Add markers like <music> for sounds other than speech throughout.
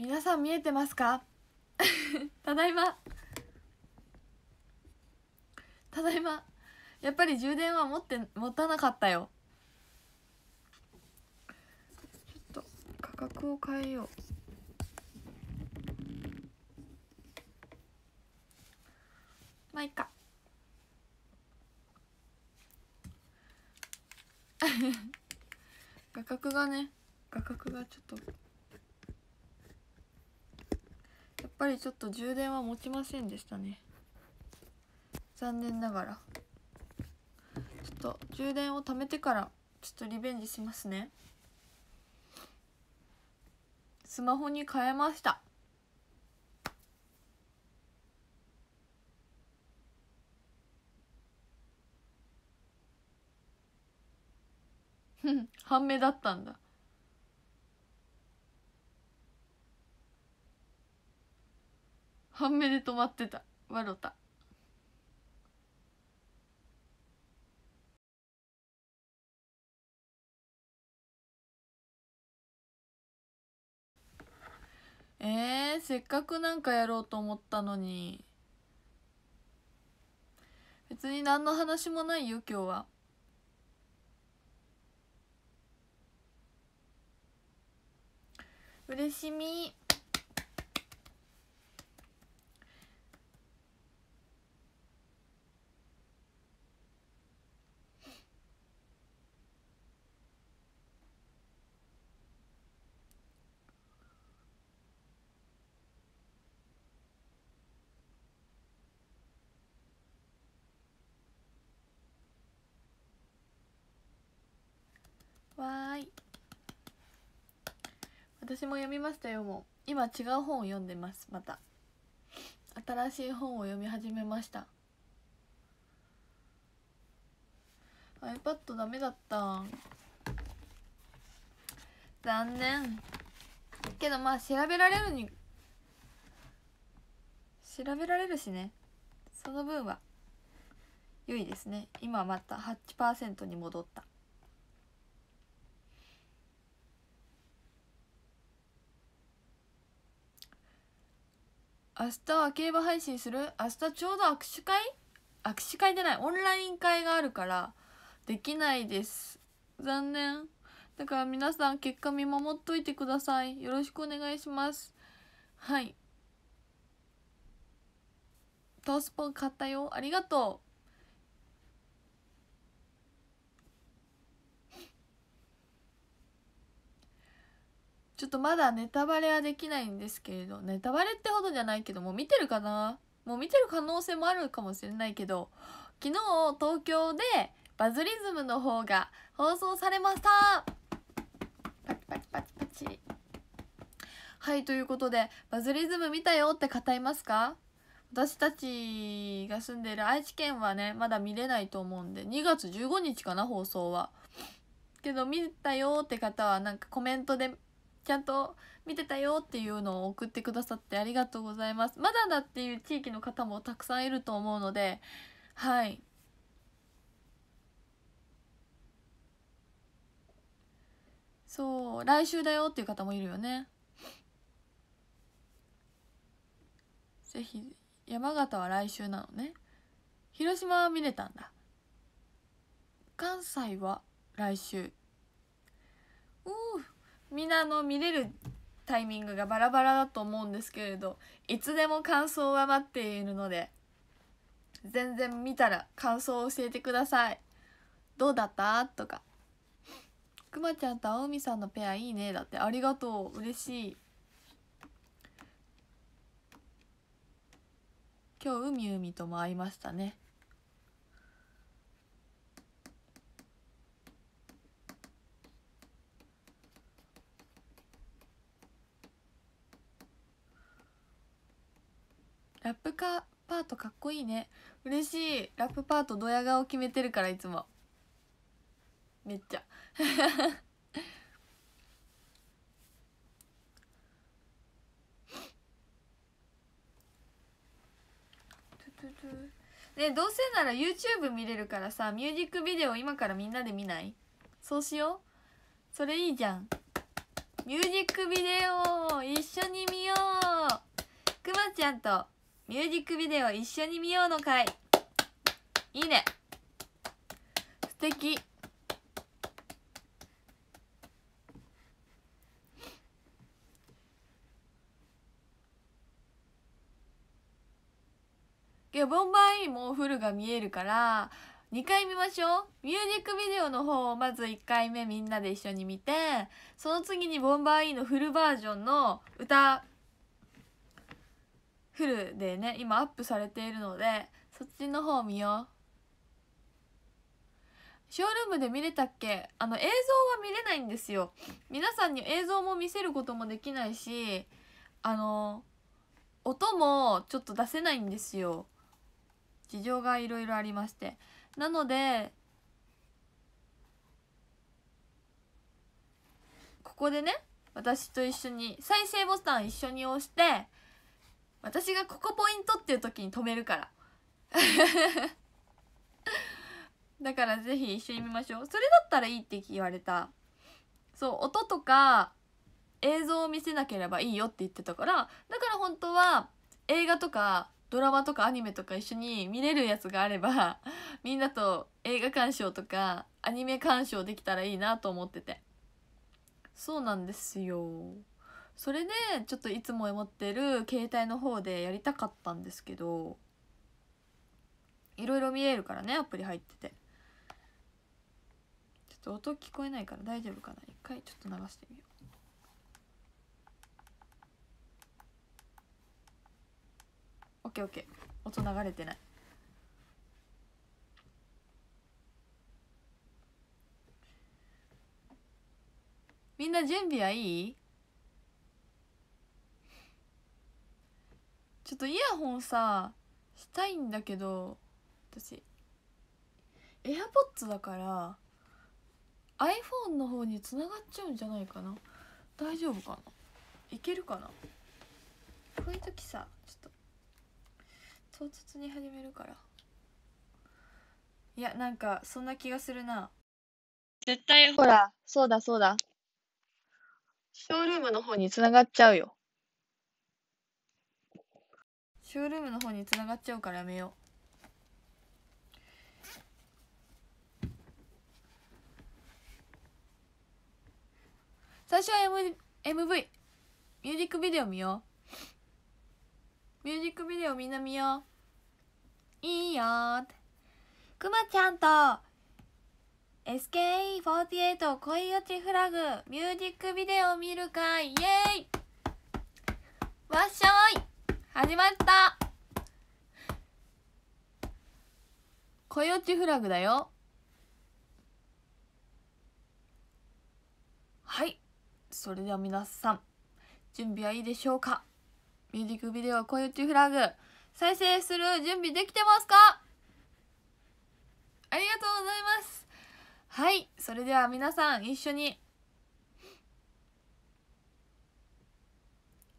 皆さん見えてますか <laughs> ただいまただいまやっぱり充電は持って持たなかったよちょっと価格を変えようまあいいか画角 <laughs> がね画角がちょっとやっぱりちょっと充電は持ちませんでしたね残念ながらちょっと充電を貯めてからちょっとリベンジしますねスマホに変えました半目だったんだ半目で止まってた笑たえー、せっかくなんかやろうと思ったのに別に何の話もないよ今日は。嬉しみわーい私も読みましたよもう今違う本を読んでますまた新しい本を読み始めました iPad ダメだった残念けどまあ調べられるに調べられるしねその分は良いですね今また8%に戻った明日は競馬配信する明日ちょうど握手会握手会じゃないオンライン会があるからできないです残念だから皆さん結果見守っといてくださいよろしくお願いしますはいトースポン買ったよありがとうちょっとまだネタバレはできないんですけれどネタバレってほどじゃないけどもう見てるかなもう見てる可能性もあるかもしれないけど昨日東京でバズリズムの方が放送されましたパチパチパチパチはいということでバズリズム見たよって語いますか私たちが住んでいる愛知県はねまだ見れないと思うんで2月15日かな放送はけど見たよって方はなんかコメントでちゃんと見てたよっていうのを送ってくださってありがとうございますまだだっていう地域の方もたくさんいると思うのではいそう来週だよっていう方もいるよねぜひ山形は来週なのね広島は見れたんだ関西は来週うーみんなの見れるタイミングがバラバラだと思うんですけれどいつでも感想は待っているので全然見たら感想を教えてくださいどうだったとかくまちゃんと青海さんのペアいいねだってありがとう嬉しい今日うみうみとも会いましたねラップかパートかっこいいね嬉しいラップパートドヤ顔決めてるからいつもめっちゃ <laughs> ねどうせなら YouTube 見れるからさミュージックビデオ今からみんなで見ないそうしようそれいいじゃんミュージックビデオ一緒に見ようくまちゃんとミュージックビデオ一緒に見ようの会いいね素敵いやボンバーイもフルが見えるから2回見ましょうミュージックビデオの方をまず1回目みんなで一緒に見てその次にボンバーイのフルバージョンの歌フルでね今アップされているのでそっちの方見ようショールームで見れたっけあの映像は見れないんですよ皆さんに映像も見せることもできないしあの音もちょっと出せないんですよ事情がいろいろありましてなのでここでね私と一緒に再生ボタン一緒に押して私がここポイントっていう時に止めるから <laughs> だからぜひ一緒に見ましょうそれだったらいいって言われたそう音とか映像を見せなければいいよって言ってたからだから本当は映画とかドラマとかアニメとか一緒に見れるやつがあれば <laughs> みんなと映画鑑賞とかアニメ鑑賞できたらいいなと思っててそうなんですよそれでちょっといつも持ってる携帯の方でやりたかったんですけどいろいろ見えるからねアプリ入っててちょっと音聞こえないから大丈夫かな一回ちょっと流してみようオッケーオッケー音流れてないみんな準備はいいちょっとイヤホンさしたいんだけど私 AirPods だから iPhone の方につながっちゃうんじゃないかな大丈夫かないけるかなこういう時さちょっと唐突に始めるからいやなんかそんな気がするな絶対ほらそうだそうだショールームの方につながっちゃうよショールームの方に繋がっちゃうからやめよう最初は、M、MV ミュージックビデオ見ようミュージックビデオみんな見よういいよってくまちゃんと SKE48 恋落ちフラグミュージックビデオ見るかイエーイわっしょい始まったこよちフラグだよはいそれでは皆さん準備はいいでしょうかミュージックビデオ「こよちフラグ」再生する準備できてますかありがとうございますはいそれでは皆さん一緒に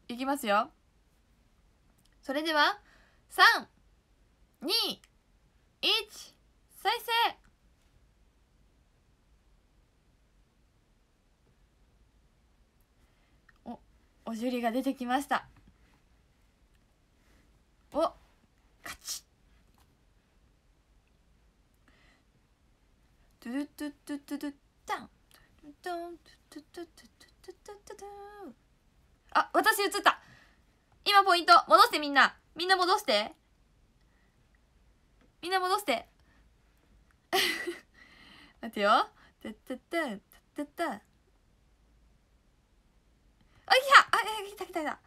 いきますよそれでは321再生おおじゅりが出てきましたおカチッゥゥゥゥゥンゥゥゥゥゥゥゥゥあ私映った今ポイント戻してみんなみんな戻してみんな戻して <laughs> 待てよあ来たあ来た来た来た18秒あ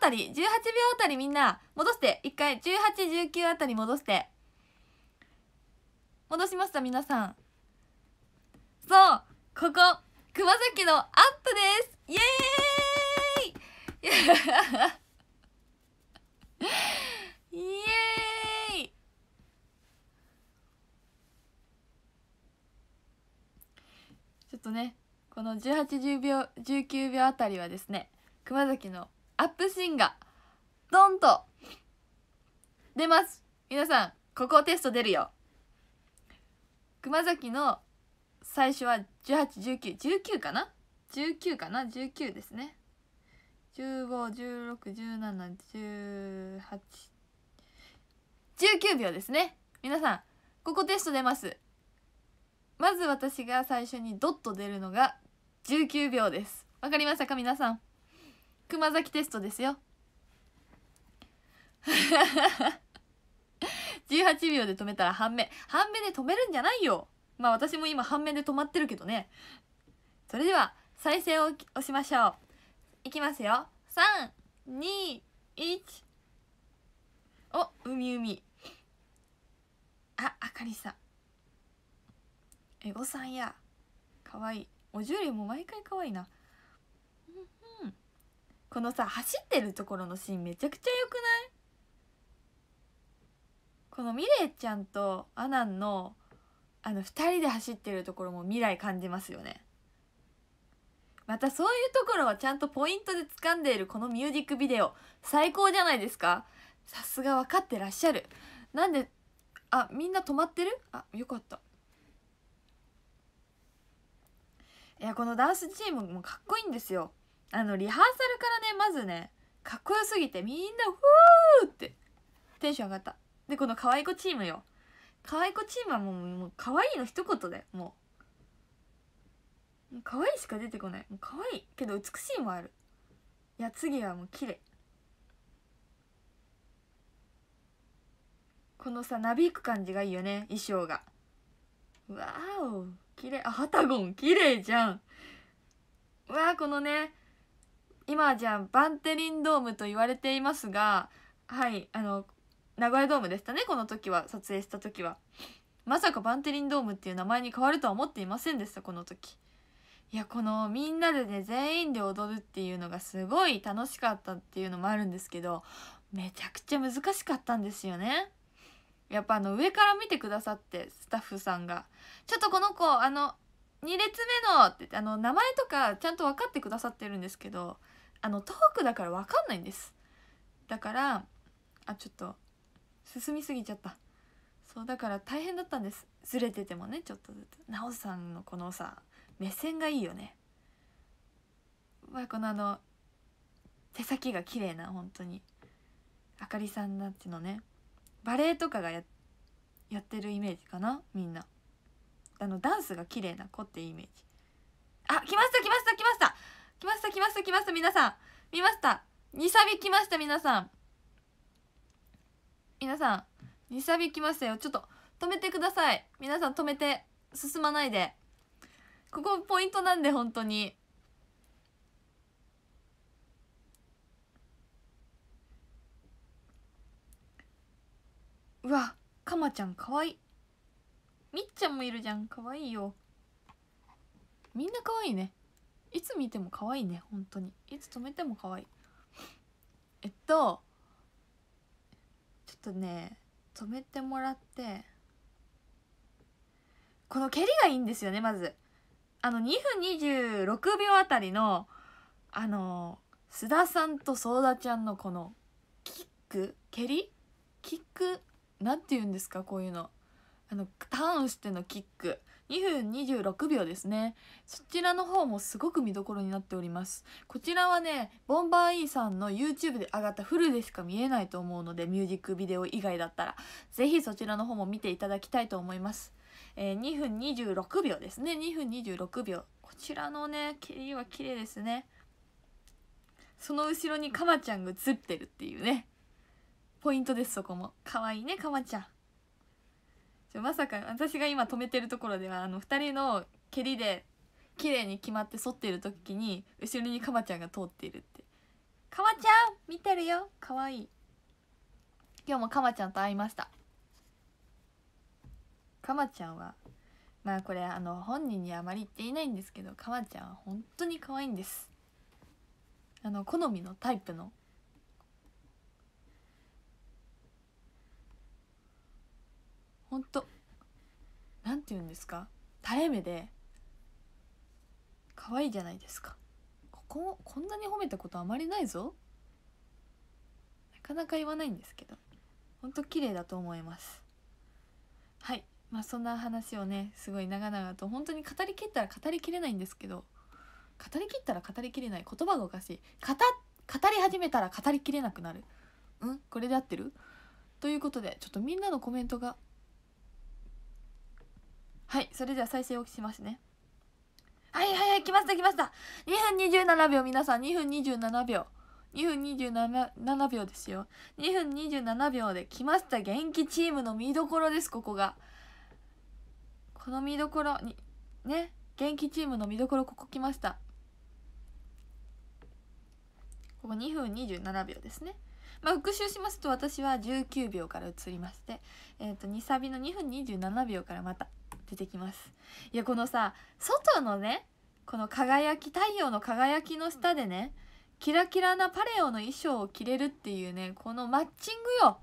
たり18秒あたりみんな戻して一回1819あたり戻して戻しました皆さんそうここ熊崎のアップですイエーイイエーイちょっとねこの18秒19秒あたりはですね熊崎のアップシーンがドンと出ます皆さんここテスト出るよ熊崎の最初は181919かな19かな19ですね1516171819秒ですね皆さんここテスト出ますまず私が最初にドッと出るのが19秒ですわかりましたか皆さん熊崎テストですよ18 <laughs> 秒で止めたら半目半目で止めるんじゃないよまあ私も今半目で止まってるけどねそれでは再生を押しましょういきますよ321お海海ああかりさんエゴさんやかわいいおう量も毎回かわいいなこのさ走ってるところのシーンめちゃくちゃよくないこのミレイちゃんとアナンのあの2人で走ってるところも未来感じますよねまたそういうところはちゃんとポイントで掴んでいるこのミュージックビデオ最高じゃないですかさすが分かってらっしゃるなんであみんな止まってるあよかったいやこのダンスチームもかっこいいんですよあのリハーサルからねまずねかっこよすぎてみんな「ふー!」ってテンション上がったでこの可愛い子チームよ可愛い子チームはもうもう可愛いの一言でもう可愛いしか出てこない可愛いけど美しいもあるいや次はもう綺麗このさなびく感じがいいよね衣装がわお綺麗あハタゴン綺麗じゃんわあこのね今じゃバンテリンドームと言われていますがはいあの名古屋ドームでしたねこの時は撮影した時はまさかバンテリンドームっていう名前に変わるとは思っていませんでしたこの時いやこのみんなでね全員で踊るっていうのがすごい楽しかったっていうのもあるんですけどめちゃくちゃ難しかったんですよね。やっぱあの上から見てくださってスタッフさんが「ちょっとこの子あの2列目の」ってあの名前とかちゃんと分かってくださってるんですけどあのトークだから分かんないんです。だからあちょっと進みすぎちゃった。そうだから大変だったんですずれててもねちょっとずつ。なおさんのこのさ目線がいいよねまあこのあの手先が綺麗な本当にあかりさんなってのねバレエとかがややってるイメージかなみんなあのダンスが綺麗な子ってイメージあ来ました来ました来ました来ました来ました来ました皆さん見ました2サビ来ました皆さん皆さん2サビ来ましたよちょっと止めてください皆さん止めて進まないでここポイントなんで本当にうわかまちゃんかわいいみっちゃんもいるじゃんかわいいよみんなかわいいねいつ見てもかわいいね本当にいつ止めてもかわいいえっとちょっとね止めてもらってこの蹴りがいいんですよねまずあの2分26秒あたりのあの須田さんと相田ちゃんのこのキック蹴りキックなんて言うんですかこういうのあのターンしてのキック2分26秒ですねそちらの方もすごく見どころになっておりますこちらはねボンバーイ、e、ーさんの YouTube で上がったフルでしか見えないと思うのでミュージックビデオ以外だったら是非そちらの方も見ていただきたいと思いますえー、2分26秒ですね2分26秒こちらのね切りは綺麗ですねその後ろにかまちゃんが映ってるっていうねポイントですそこもかわいいねかまちゃんじゃまさか私が今止めてるところではあの2人の蹴りで綺麗に決まって反ってる時に後ろにかまちゃんが通っているってかまちゃん見てるよかわいい今日もかまちゃんと会いましたかまちゃんはまあこれあの本人にあまり言っていないんですけどかまちゃんは本当に可愛いんですあの好みのタイプの本当なんて言うんですか垂れ目で可愛いじゃないですかこここんなに褒めたことあまりないぞなかなか言わないんですけどほんと綺麗だと思いますはいまあそんな話をねすごい長々と本当に語りきったら語りきれないんですけど語りきったら語りきれない言葉がおかしい語り始めたら語りきれなくなるうんこれで合ってるということでちょっとみんなのコメントがはいそれでは再生をしますねはいはいはい来ました来ました2分27秒皆さん2分27秒2分27秒ですよ2分27秒で来ました元気チームの見どころですここがこの見どころにね元気チームの見どころここ来ましたここ2分27秒ですねまあ、復習しますと私は19秒から移りまして、えー、と2サビの2分27秒からまた出てきますいやこのさ外のねこの輝き太陽の輝きの下でねキラキラなパレオの衣装を着れるっていうねこのマッチングよ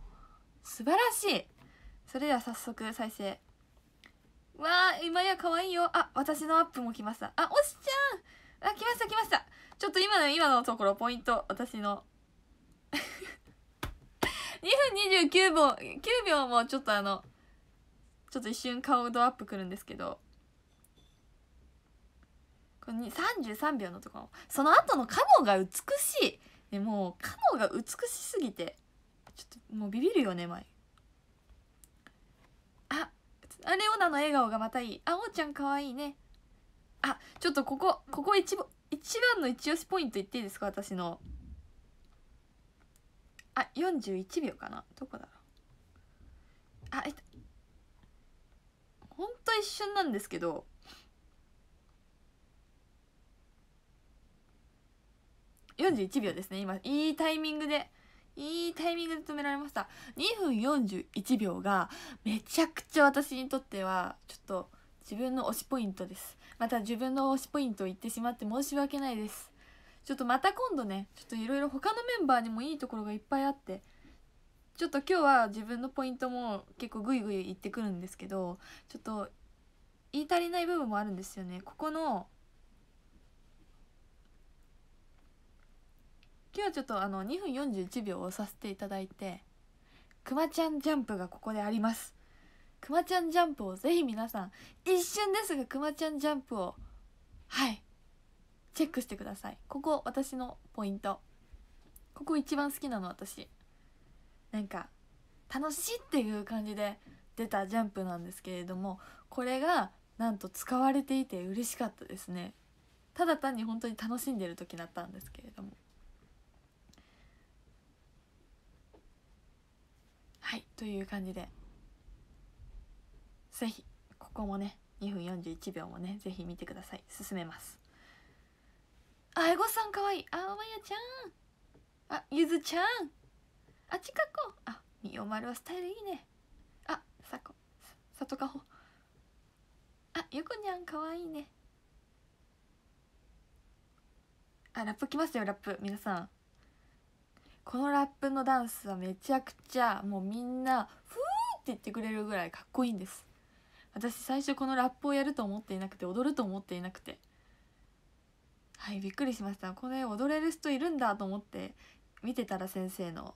素晴らしいそれでは早速再生わあ今や可愛いよあ私のアップも来ましたあおしちゃんあ来ました来ましたちょっと今の今のところポイント私の2 <laughs> 分29秒9秒もちょっとあのちょっと一瞬顔ドアップくるんですけどこの33秒のところその後のカモが美しいでもうカモが美しすぎてちょっともうビビるよね前ますあレオナの笑顔がまたいいあおちゃんかわいいねあちょっとここここ一番の一押しポイント言っていいですか私のあ41秒かなどこだろうあえっとほんと一瞬なんですけど41秒ですね今いいタイミングでいいタイミングで止められました2分41秒がめちゃくちゃ私にとってはちょっと自分の推しポイントですまた自分の推しポイントを言ってしまって申し訳ないですちょっとまた今度ねちょっといろいろ他のメンバーにもいいところがいっぱいあってちょっと今日は自分のポイントも結構グイグイ言ってくるんですけどちょっと言い足りない部分もあるんですよねここの今日はちょっとあの2分41秒をさせていただいてくまちゃんジャンプがここでありますくまちゃんジャンプをぜひ皆さん一瞬ですがくまちゃんジャンプをはいチェックしてくださいここ私のポイントここ一番好きなの私なんか楽しいっていう感じで出たジャンプなんですけれどもこれがなんと使われていて嬉しかったですねただ単に本当に楽しんでる時だったんですけれどもはいという感じでぜひ、ここもね2分41秒もねぜひ見てください進めますあえごさんかわいいあまやちゃんあゆずちゃんあちかこあみよまるはスタイルいいねあさこさとかほあゆこにゃんかわいいねあラップきますよラップ皆さんこのラップのダンスはめちゃくちゃもうみんな「ふー!」って言ってくれるぐらいかっこいいんです私最初このラップをやると思っていなくて踊ると思っていなくてはいびっくりしましたこれ踊れる人いるんだと思って見てたら先生の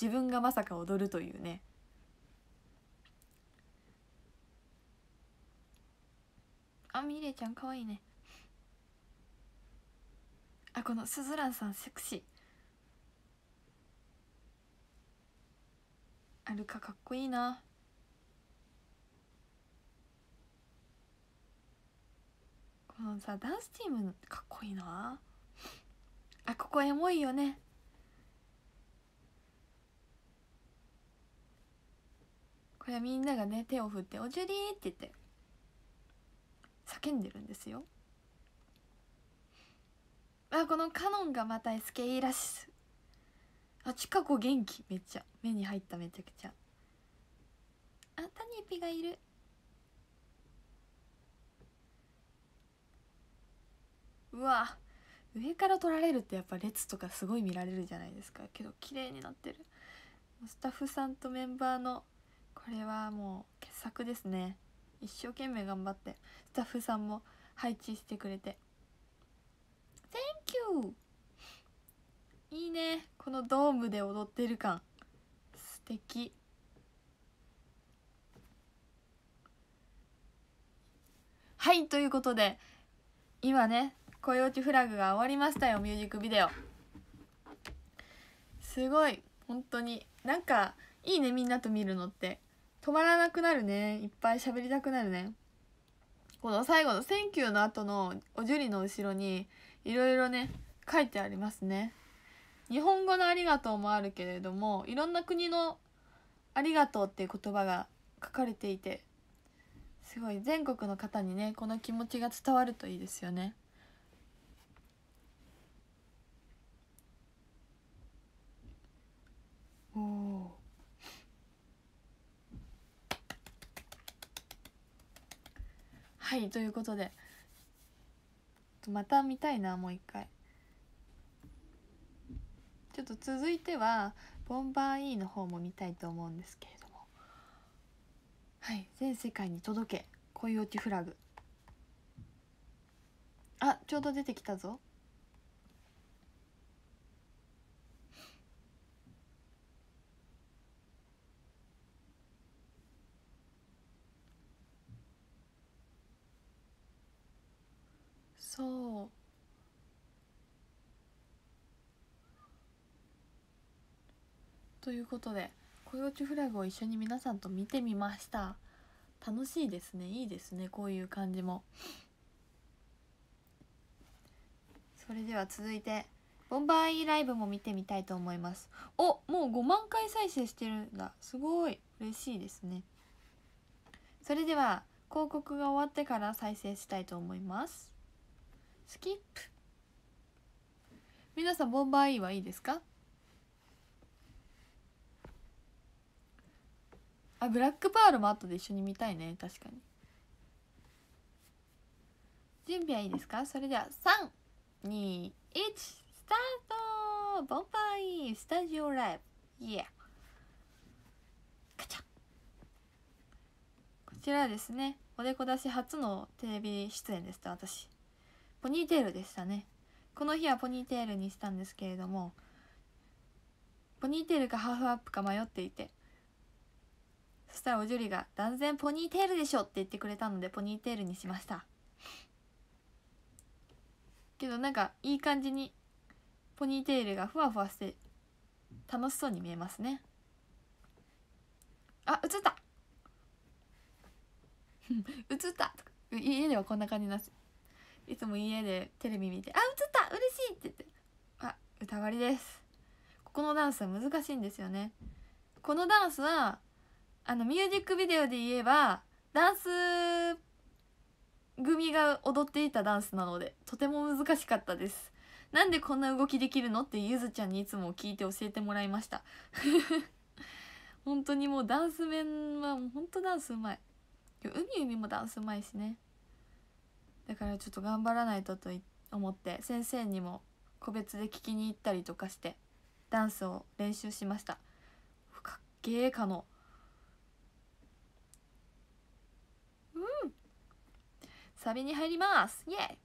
自分がまさか踊るというねあミレイちゃんかわいいねあこのすずらんさんセクシーアるかかっこいいなこのさダンスチームかっこいいなあここエモいよねこれみんながね手を振って「おじゅりー」って言って叫んでるんですよあこのカノンがまた SKE らしあちかこ元気めっちゃ目に入っためちゃくちゃあタニエピがいるうわ上から撮られるってやっぱ列とかすごい見られるじゃないですかけど綺麗になってるスタッフさんとメンバーのこれはもう傑作ですね一生懸命頑張ってスタッフさんも配置してくれて Thank you! いいねこのドームで踊ってる感素敵はいということで今ね「コヨーテフラグ」が終わりましたよミュージックビデオすごい本当になんかいいねみんなと見るのって止まらなくなるねいっぱい喋りたくなるねこの最後の「センキュー」の後のおじゅりの後ろにいろいろね書いてありますね日本語の「ありがとう」もあるけれどもいろんな国の「ありがとう」っていう言葉が書かれていてすごい全国の方にねこの気持ちが伝わるといいですよね。おはいということでまた見たいなもう一回。ちょっと続いてはボンバー E の方も見たいと思うんですけれどもはい全世界に届け恋落ちフラグあちょうど出てきたぞそうということで雇用ちフラグを一緒に皆さんと見てみました楽しいですねいいですねこういう感じもそれでは続いてボンバーイライブも見てみたいと思いますおもう5万回再生してるんだすごい嬉しいですねそれでは広告が終わってから再生したいと思いますスキップ皆さんボンバーイはいいですかあブラックパールも後で一緒に見たいね確かに準備はいいですかそれでは321スタートボンバイスタジオライブイエーガチャこちらですねおでこ出し初のテレビ出演ですた私ポニーテールでしたねこの日はポニーテールにしたんですけれどもポニーテールかハーフアップか迷っていてそしたらおじゅりが「断然ポニーテールでしょ」って言ってくれたのでポニーテールにしましたけどなんかいい感じにポニーテールがふわふわして楽しそうに見えますねあ映った <laughs> 映った家ではこんな感じなんいつも家でテレビ見て「あ映った嬉しい!」って言ってあ歌割りですここのダンスは難しいんですよねこのダンスはあのミュージックビデオで言えばダンス組が踊っていたダンスなのでとても難しかったですなんでこんな動きできるのってゆずちゃんにいつも聞いて教えてもらいました <laughs> 本当にもうダンス面はもう本当ダンスうまい海海もダンスうまいしねだからちょっと頑張らないとと思って先生にも個別で聞きに行ったりとかしてダンスを練習しましたかっけえかのサビに入りますイエーイ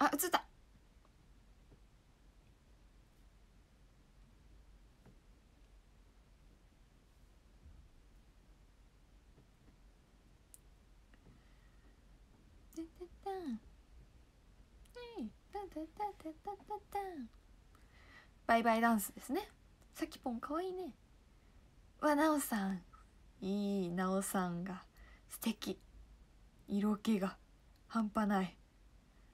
あ映ったバイバイダンスですね。さきぽんかわいいねわなおさんいいなおさんが素敵色気が半端ない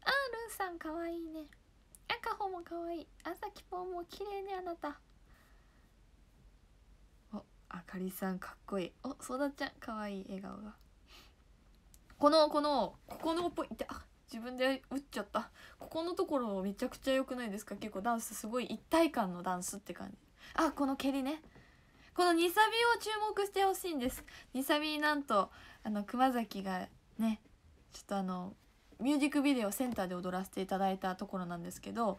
あーるんさんかわいいね赤穂もかわいいあさきぽんも綺麗ねあなたおあかりさんかっこいいおそだちゃんかわいい笑顔がこのこのここのポイントあ自分で打っちゃったここのところめちゃくちゃ良くないですか結構ダンスすごい一体感のダンスって感じあこの蹴りねこのニサビを注目してほしいんですニサビなんとあの熊崎がねちょっとあのミュージックビデオセンターで踊らせていただいたところなんですけど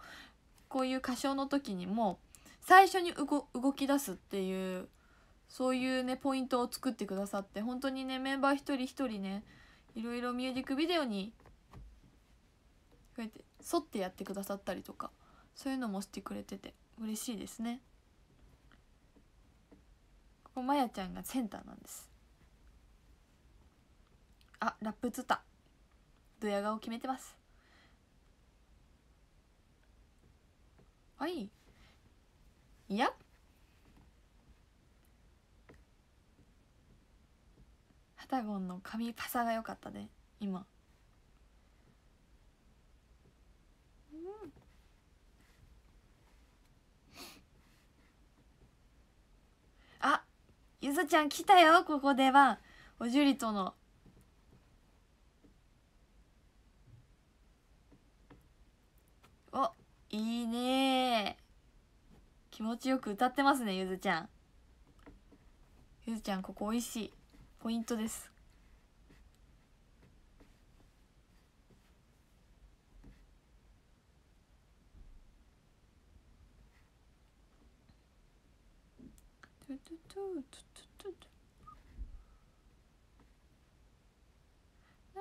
こういう歌唱の時にも最初に動き出すっていうそういうねポイントを作ってくださって本当にねメンバー一人一人ねいろいろミュージックビデオにこうやって沿ってやってくださったりとかそういうのもしてくれてて嬉しいですね。もうまやちゃんがセンターなんですあラップつったドヤ顔決めてますはいいやハタゴンの髪パサが良かったね今ゆずちゃん来たよここではおじゅりとのおいいね気持ちよく歌ってますねゆずちゃんゆずちゃんここ美味しいポイントです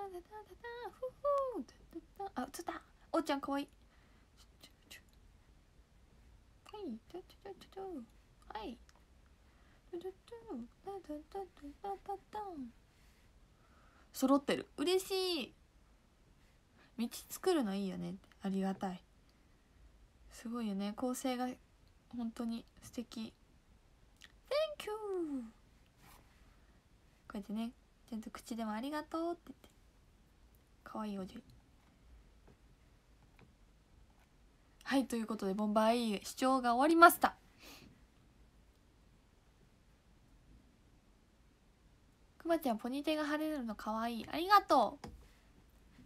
あ映ったおっちゃん可愛いはいちょちょちょちょはい揃ってる嬉しい道作るのいいよねありがたいすごいよね構成が本当に素敵 Thank you こうやってねちゃんと口でも「ありがとう」って言って可愛いおじはいということでボンバーイ視聴が終わりましたくまちゃんポニーテが跳ねるのかわいいありがとう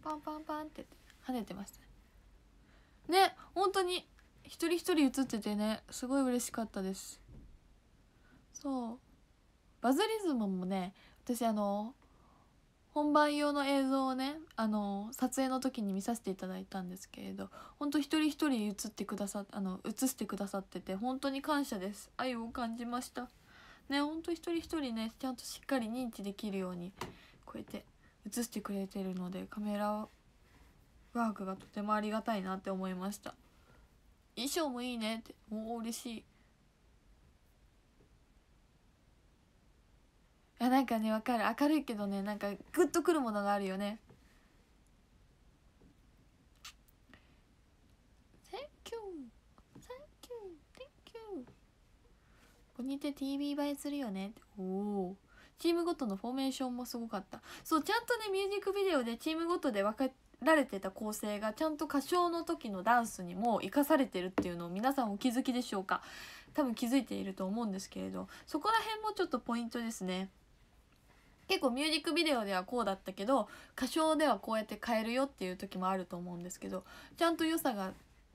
パンパンパンって跳ねてましたねね本当に一人一人映っててねすごい嬉しかったですそうバズリズムもね私あの本番用の映像をねあの撮影の時に見させていただいたんですけれど本当一人一人映ってくださあの映してくださってて本当に感謝です愛を感じましたね本当一人一人ねちゃんとしっかり認知できるようにこうやって映してくれてるのでカメラワークがとてもありがたいなって思いました衣装もいいねってもう嬉しいやなんかねわかる明るいけどねなんかグッとくるものがあるよね Thank you Thank you Thank you ここにて TV 映えするよねおおチームごとのフォーメーションもすごかったそうちゃんとねミュージックビデオでチームごとで分かられてた構成がちゃんと歌唱の時のダンスにも生かされてるっていうのを皆さんお気づきでしょうか多分気づいていると思うんですけれどそこら辺もちょっとポイントですね。結構ミュージックビデオではこうだったけど歌唱ではこうやって変えるよっていう時もあると思うんですけどちゃんと良さが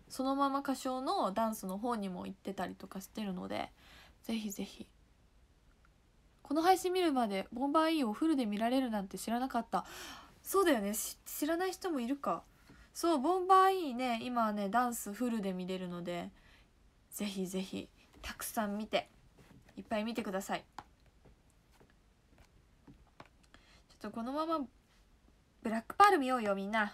そのまま歌唱のダンスの方にも行ってたりとかしてるのでぜひぜひこの配信見るまでボンバーイ、E をフルで見られるなんて知らなかったそうだよね知らない人もいるかそうボンバーイ、E ね今はねダンスフルで見れるのでぜひぜひたくさん見ていっぱい見てくださいちょっとこのままブラックパール見ようよみんな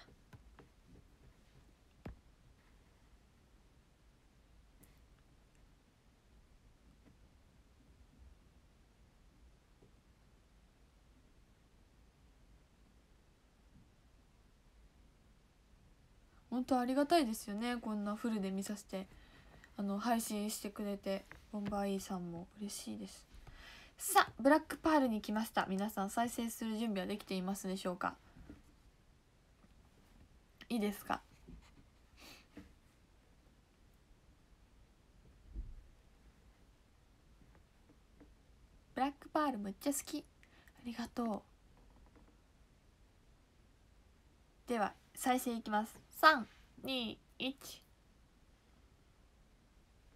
本当ありがたいですよねこんなフルで見させてあの配信してくれてボンバーイーさんも嬉しいですさあブラックパールに来ました皆さん再生する準備はできていますでしょうかいいですかブラックパールむっちゃ好きありがとうでは再生いきます321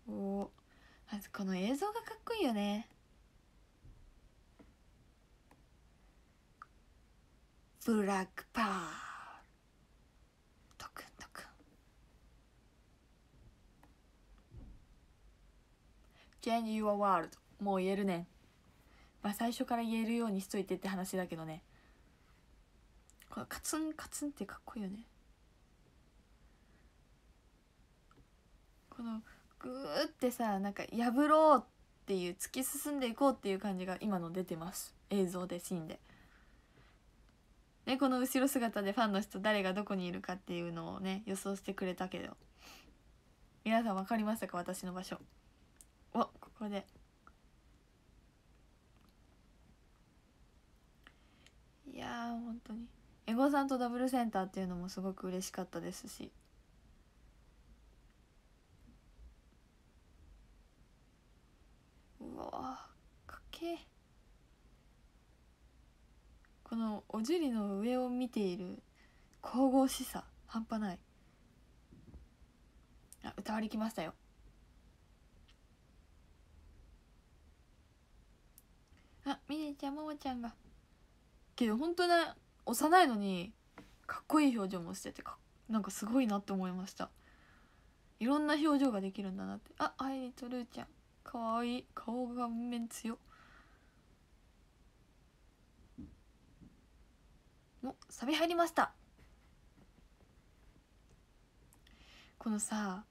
おおこの映像がかっこいいよねブラックパーとくとくもう言えるねまあ最初から言えるようにしといてって話だけどねこれカツンカツンってかっこいいよねこのグーってさなんか破ろうっていう突き進んでいこうっていう感じが今の出てます映像でシーンで。ね、この後ろ姿でファンの人誰がどこにいるかっていうのをね予想してくれたけど皆さん分かりましたか私の場所おここでいやー本当にエゴさんとダブルセンターっていうのもすごく嬉しかったですしうわかっけえこのおじゅりの上を見ている神々しさ半端ないあ歌われきましたよあみねちゃんももちゃんがけど本当ね幼いのにかっこいい表情もしててかなんかすごいなって思いましたいろんな表情ができるんだなってあアイリとルーちゃんかわいい顔が面強もサビ入りましたこのさ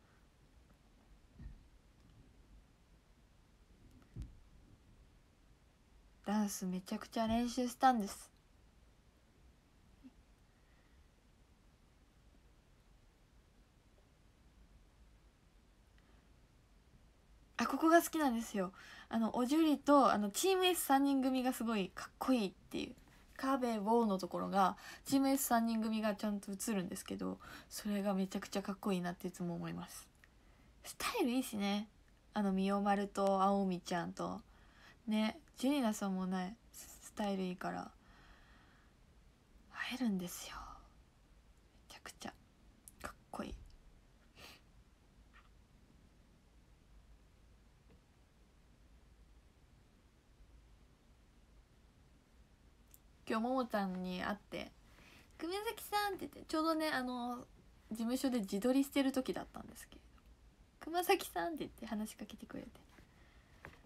ダンスめちゃくちゃ練習したんですあここが好きなんですよあのおじゅりとあのチーム S3 人組がすごいかっこいいっていう壁をのところがチーム S3 人組がちゃんと映るんですけどそれがめちゃくちゃかっこいいなっていつも思いますスタイルいいしねあのみおまるとあおみちゃんとねジュリナさんもねスタイルいいから会えるんですよ今日ももちゃんに会って「久米崎さん」って言ってちょうどねあの事務所で自撮りしてる時だったんですけど「熊崎さん」って言って話しかけてくれて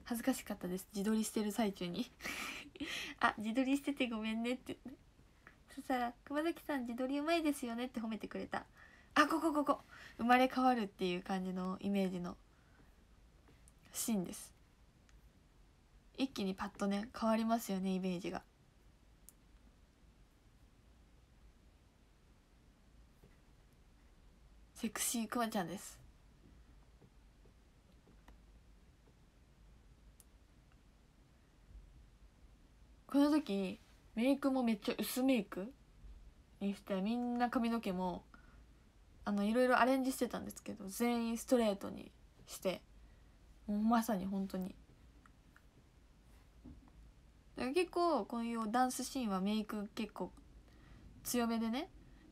恥ずかしかったです自撮りしてる最中に <laughs> あ自撮りしててごめんねって言って。そしたら「熊崎さん自撮りうまいですよね」って褒めてくれたあここここ生まれ変わるっていう感じのイメージのシーンです一気にパッとね変わりますよねイメージがセクシーくまちゃんですこの時メイクもめっちゃ薄メイクにしてみんな髪の毛もあのいろいろアレンジしてたんですけど全員ストレートにしてもうまさに本当に結構こういうダンスシーンはメイク結構強めでね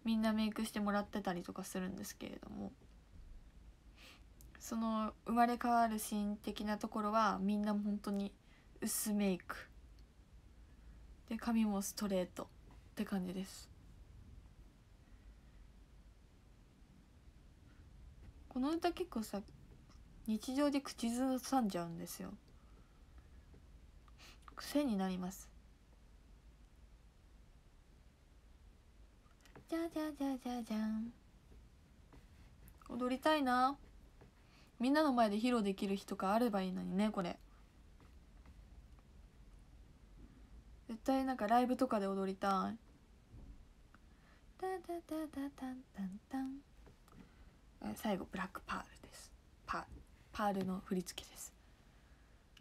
みんなメイクしてもらってたりとかするんですけれどもその生まれ変わるシーン的なところはみんな本当に薄メイクで髪もストレートって感じですこの歌結構さ日常で口ずさんじゃうんですよ癖になりますじゃじゃじゃじゃじゃん踊りたいなみんなの前で披露できる日とかあればいいのにねこれ絶対なんかライブとかで踊りたいタタタタタンタンタン最後ブラックパールですパパールの振り付けです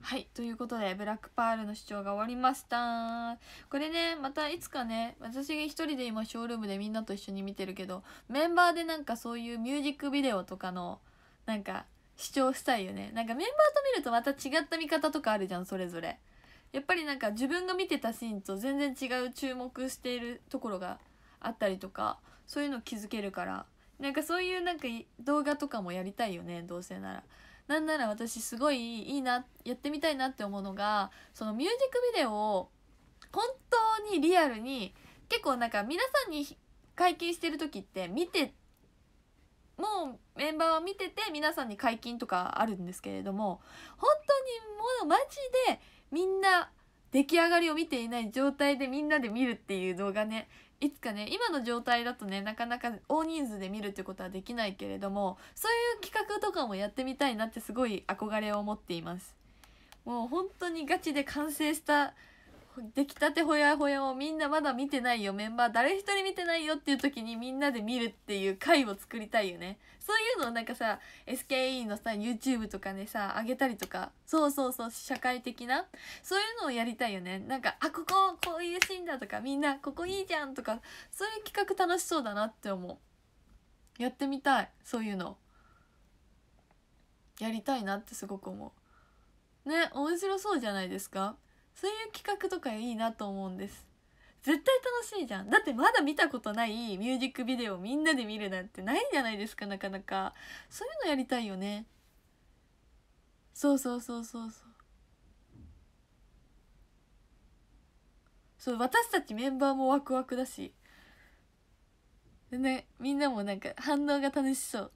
はい、ということで、ブラックパールの主張が終わりました。これね、またいつかね、私が一人で今ショールームでみんなと一緒に見てるけど、メンバーでなんかそういうミュージックビデオとかの、なんか、視聴したいよね。なんかメンバーと見るとまた違った見方とかあるじゃん、それぞれ。やっぱりなんか自分が見てたシーンと全然違う注目しているところがあったりとか、そういうの気づけるから、なんかそういうなんか動画とかもやりたいよね、どうせなら。なんなら私すごいいいなやってみたいなって思うのがそのミュージックビデオを本当にリアルに結構なんか皆さんに解禁してる時って見てもうメンバーは見てて皆さんに解禁とかあるんですけれども本当にもうマジでみんな出来上がりを見ていない状態でみんなで見るっていう動画ねいつかね今の状態だとねなかなか大人数で見るってことはできないけれどもそういう企画とかもやってみたいなってすごい憧れを持っていますもう本当にガチで完成した出来たてほやほやをみんなまだ見てないよメンバー誰一人見てないよっていう時にみんなで見るっていう回を作りたいよねそういうのをなんかさ SKE のさ YouTube とかでさ上げたりとかそうそうそう社会的なそういうのをやりたいよねなんかあこここういうシーンだとかみんなここいいじゃんとかそういう企画楽しそうだなって思うやってみたいそういうのやりたいなってすごく思うね面白そうじゃないですかそういう企画とかいいなと思うんです絶対楽しいじゃんだってまだ見たことないミュージックビデオみんなで見るなんてないじゃないですかなかなかそういうのやりたいよねそうそうそうそうそうそう私たちメンバーもワクワクだしでねみんなもなんか反応が楽しそう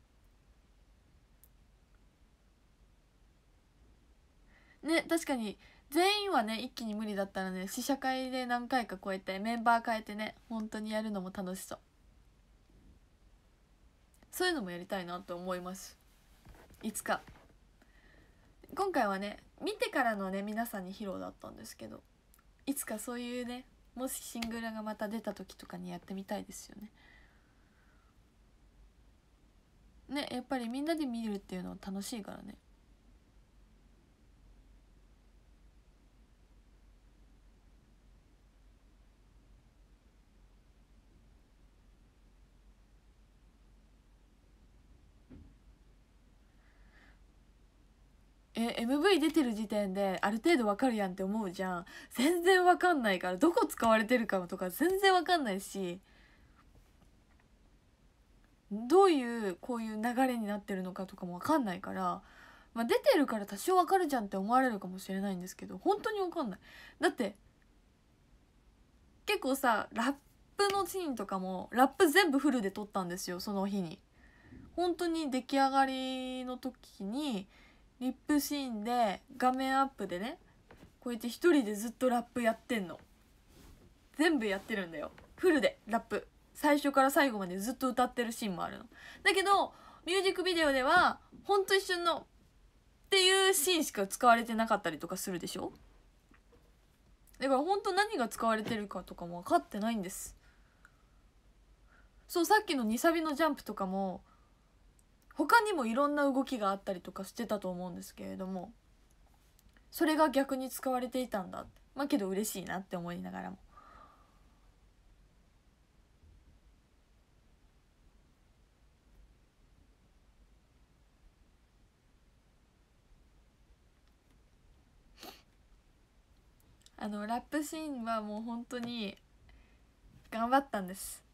ね確かに全員はね一気に無理だったらね試写会で何回かこうやってメンバー変えてね本当にやるのも楽しそうそういうのもやりたいなと思いますいつか今回はね見てからのね皆さんに披露だったんですけどいつかそういうねもしシングルがまた出た時とかにやってみたいですよねねやっぱりみんなで見るっていうのは楽しいからねえ MV 出てる時点である程度わかるやんって思うじゃん全然わかんないからどこ使われてるかとか全然わかんないしどういうこういう流れになってるのかとかもわかんないから、まあ、出てるから多少わかるじゃんって思われるかもしれないんですけど本当にわかんないだって結構さラップのシーンとかもラップ全部フルで撮ったんですよその日に。本当に出来上がりの時にリップシーンで画面アップでねこうやって一人でずっとラップやってんの全部やってるんだよフルでラップ最初から最後までずっと歌ってるシーンもあるのだけどミュージックビデオではほんと一瞬のっていうシーンしか使われてなかったりとかするでしょだからほんと何が使われてるかとかも分かってないんですそうさっきの2サビのジャンプとかも他にもいろんな動きがあったりとかしてたと思うんですけれどもそれが逆に使われていたんだまあけど嬉しいなって思いながらも。あのラップシーンはもう本当に頑張ったんです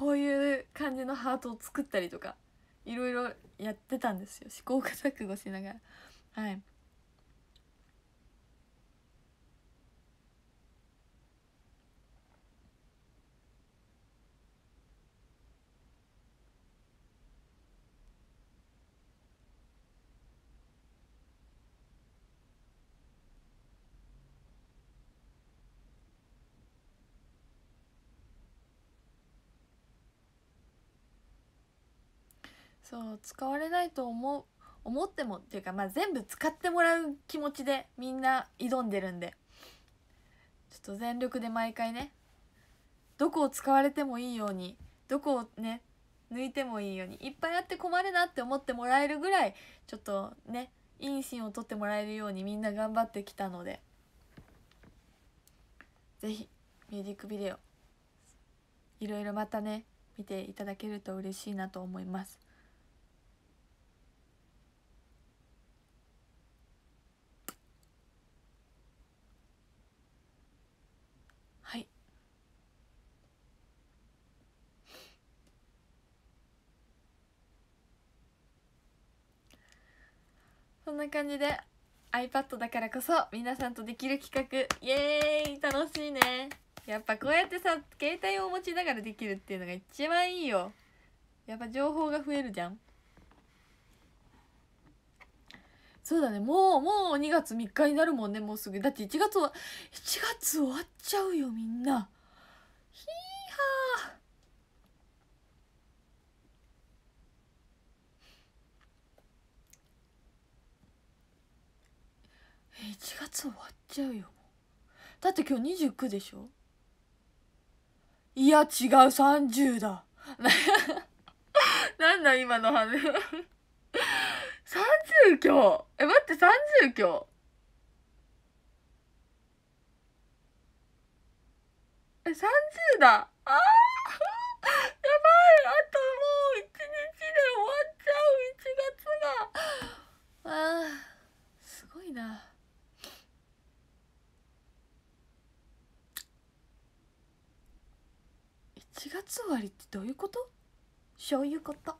こういう感じのハートを作ったりとかいろいろやってたんですよ試行錯誤しながらはいそう使われないと思う思ってもっていうか、まあ、全部使ってもらう気持ちでみんな挑んでるんでちょっと全力で毎回ねどこを使われてもいいようにどこをね抜いてもいいようにいっぱいあって困るなって思ってもらえるぐらいちょっとねいいシーンを撮ってもらえるようにみんな頑張ってきたので是非ミュージックビデオいろいろまたね見ていただけると嬉しいなと思います。こんな感じで iPad だからこそ皆さんとできる企画イエーイ楽しいねやっぱこうやってさ携帯を持ちながらできるっていうのが一番いいよやっぱ情報が増えるじゃんそうだねもうもう2月3日になるもんねもうすぐだって1月は1月終わっちゃうよみんな。え1月終わっちゃうよだって今日29でしょいや違う30だ <laughs> なんだ今の話30 <laughs> 今日え待って30今日え三30だあ <laughs> やばいあともう一日で終わっちゃう1月があーすごいな。4月終わりってどういうことそういうこと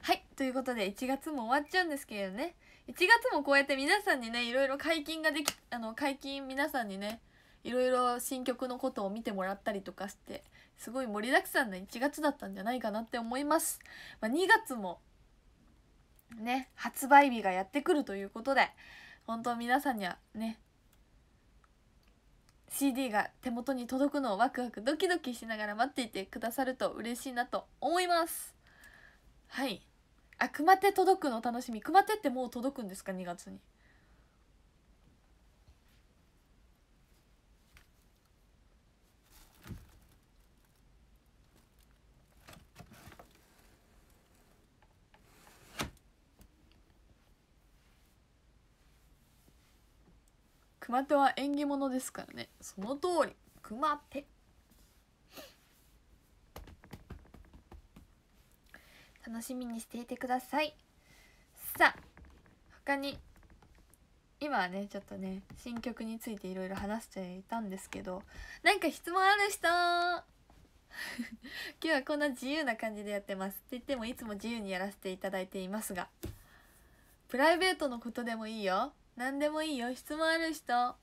はいということで1月も終わっちゃうんですけれどね1月もこうやって皆さんにねいろいろ解禁ができあの解禁皆さんにねいろいろ新曲のことを見てもらったりとかしてすごい盛りだくさんな1月だったんじゃないかなって思います、まあ、2月もね発売日がやってくるということで本当皆さんにはね CD が手元に届くのをワクワクドキドキしながら待っていてくださると嬉しいなと思いますはいあ熊手届くの楽しみ熊手ってもう届くんですか2月に熊手は縁起物ですからねその通り熊手楽しみにしていてくださいさあ他に今はねちょっとね新曲についていろいろ話していたんですけどなんか質問ある人 <laughs> 今日はこんな自由な感じでやってますって言ってもいつも自由にやらせていただいていますがプライベートのことでもいいよ何でもいいよ質問ある人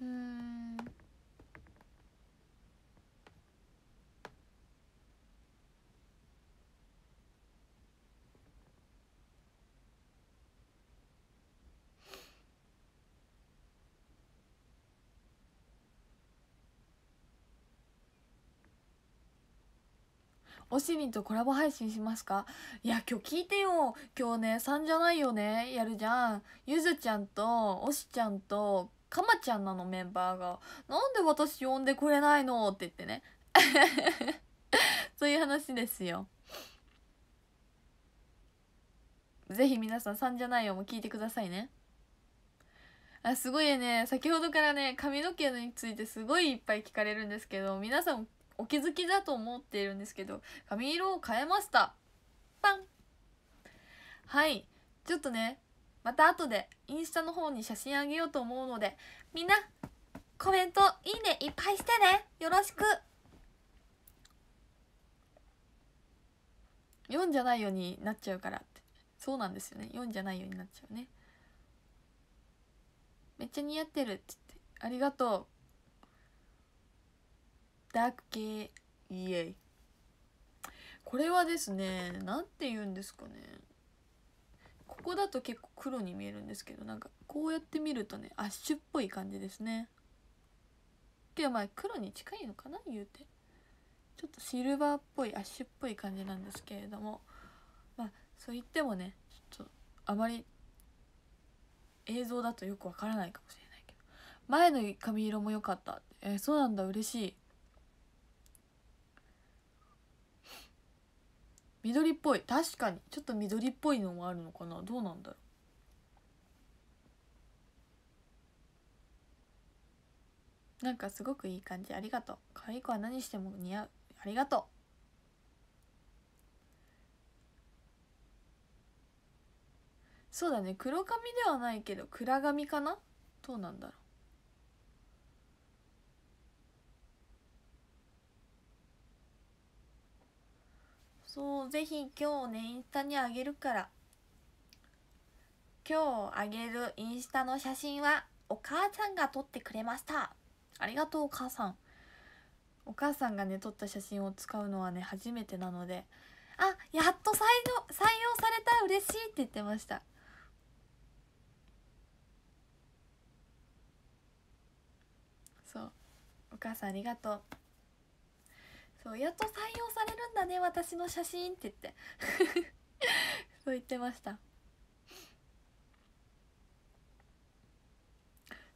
うんおしりんとコラボ配信しますかいや、今日聞いてよ。今日ね、3じゃないよね。やるじゃん。ゆずちゃんと、おしちゃんと、かまちゃんなのメンバーが。なんで私呼んでくれないのって言ってね。<laughs> そういう話ですよ。ぜひ皆さん3じゃないよも聞いてくださいね。あすごいね先ほどからね髪の毛についてすごいいっぱい聞かれるんですけど皆さんお気づきだと思っているんですけど髪色を変えましたパンはいちょっとねまた後でインスタの方に写真あげようと思うのでみんなコメントいいねいっぱいしてねよろしく4じゃないようになっちゃうからってそうなんですよね4じゃないようになっちゃうねめっちゃ似合ってるって言ってありがとうだっけイエイこれはですね何て言うんですかねここだと結構黒に見えるんですけどなんかこうやって見るとねアッシュっぽい感じですねけどまあ黒に近いのかな言うてちょっとシルバーっぽいアッシュっぽい感じなんですけれどもまあそう言ってもねちょっとあまり映像だとよくわからないかもしれないけど前の髪色も良かったえー、そうなんだ嬉しい緑っぽい確かにちょっと緑っぽいのもあるのかなどうなんだろうなんかすごくいい感じありがとう可愛い子は何しても似合うありがとうそうだね黒髪ではないけど暗髪かなどうなんだろうそうぜひ今日ねインスタにあげるから今日あげるインスタの写真はお母さんが撮ってくれましたありがとうお母さんお母さんがね撮った写真を使うのはね初めてなのであやっと採用採用された嬉しいって言ってましたそうお母さんありがとうそうやっと採用されるんだね私の写真って言って <laughs> そう言ってました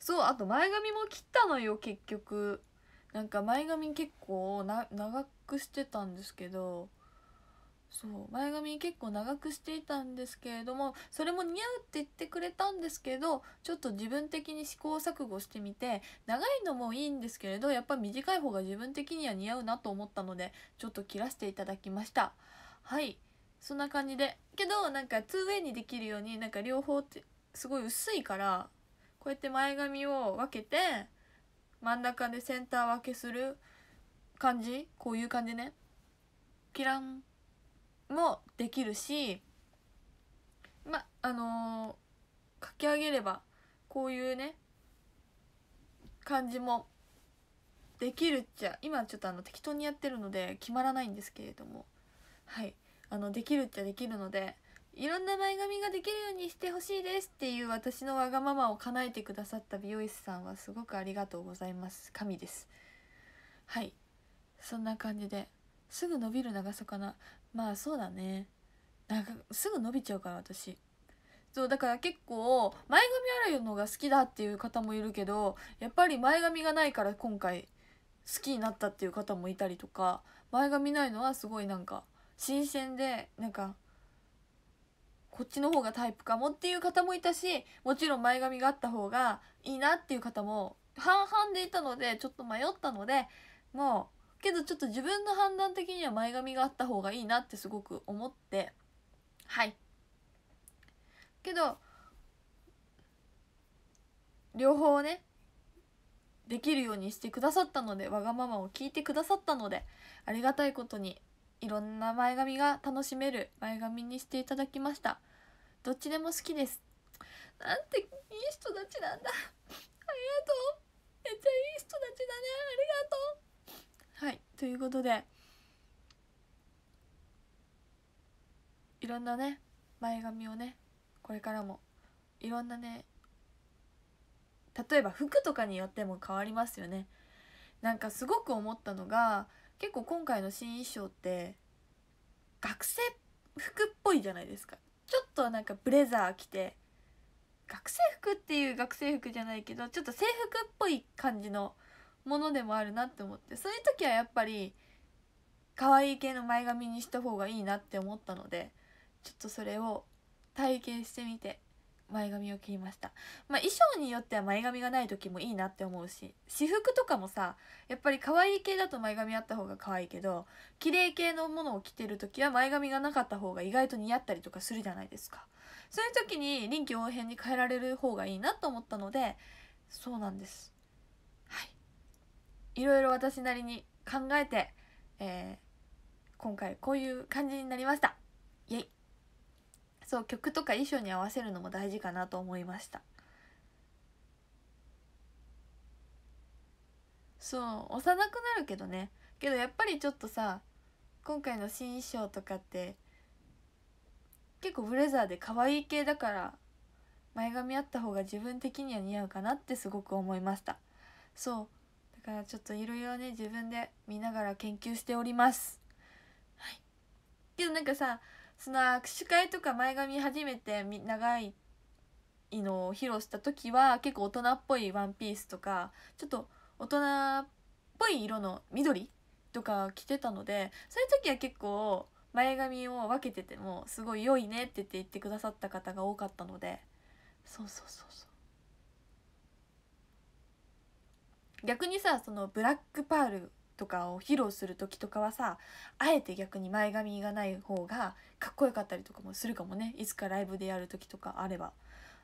そうあと前髪も切ったのよ結局なんか前髪結構な長くしてたんですけどそう前髪結構長くしていたんですけれどもそれも似合うって言ってくれたんですけどちょっと自分的に試行錯誤してみて長いのもいいんですけれどやっぱ短い方が自分的には似合うなと思ったのでちょっと切らせていただきましたはいそんな感じでけどなんか 2way にできるようになんか両方ってすごい薄いからこうやって前髪を分けて真ん中でセンター分けする感じこういう感じねキランもできるしまあのー、書き上げればこういうね感じもできるっちゃ今ちょっとあの適当にやってるので決まらないんですけれどもはいあのできるっちゃできるのでいろんな前髪ができるようにしてほしいですっていう私のわがままを叶えてくださった美容室さんはすごくありがとうございます神ですはいそんな感じですぐ伸びる長さかなまあそうだねなんかすぐ伸びちゃうから私そうだから結構前髪洗うのが好きだっていう方もいるけどやっぱり前髪がないから今回好きになったっていう方もいたりとか前髪ないのはすごいなんか新鮮でなんかこっちの方がタイプかもっていう方もいたしもちろん前髪があった方がいいなっていう方も半々でいたのでちょっと迷ったのでもうけどちょっと自分の判断的には前髪があった方がいいなってすごく思ってはいけど両方ねできるようにしてくださったのでわがままを聞いてくださったのでありがたいことにいろんな前髪が楽しめる前髪にしていただきましたどっちでも好きですなんていい人たちなんだありがとうめっちゃいい人たちだねありがとうはいということでいろんなね前髪をねこれからもいろんなね例えば服とかによっても変わりますよねなんかすごく思ったのが結構今回の新衣装って学生服っぽいじゃないですかちょっとなんかブレザー着て学生服っていう学生服じゃないけどちょっと制服っぽい感じのものでもあるなって思ってそういう時はやっぱり可愛い系の前髪にした方がいいなって思ったのでちょっとそれを体験してみて前髪を切りましたまあ衣装によっては前髪がない時もいいなって思うし私服とかもさやっぱり可愛い系だと前髪あった方が可愛いけど綺麗系のものを着てる時は前髪がなかった方が意外と似合ったりとかするじゃないですかそういう時に臨機応変に変えられる方がいいなと思ったのでそうなんですいろいろ私なりに考えて、えー、今回こういう感じになりましたイエイそう曲とか衣装に合わせるのも大事かなと思いましたそう幼くなるけどねけどやっぱりちょっとさ今回の新衣装とかって結構ブレザーで可愛い系だから前髪あった方が自分的には似合うかなってすごく思いましたそうからちょっといろいろね自分で見ながら研究しておりますはいけどなんかさその握手会とか前髪初めて長いのを披露した時は結構大人っぽいワンピースとかちょっと大人っぽい色の緑とか着てたのでそういう時は結構前髪を分けててもすごい良いねって言って言ってくださった方が多かったのでそうそうそうそう逆にさそのブラックパールとかを披露する時とかはさあえて逆に前髪がない方がかっこよかったりとかもするかもねいつかライブでやる時とかあれば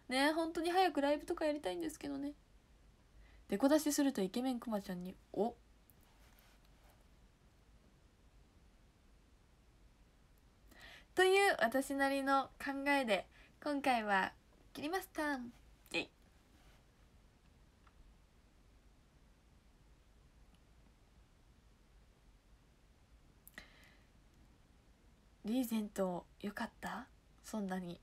ね本当に早くライブとかやりたいんですけどねデコ出しするとイケメンくまちゃんに「おという私なりの考えで今回は切りました。リーゼント良かったそんなに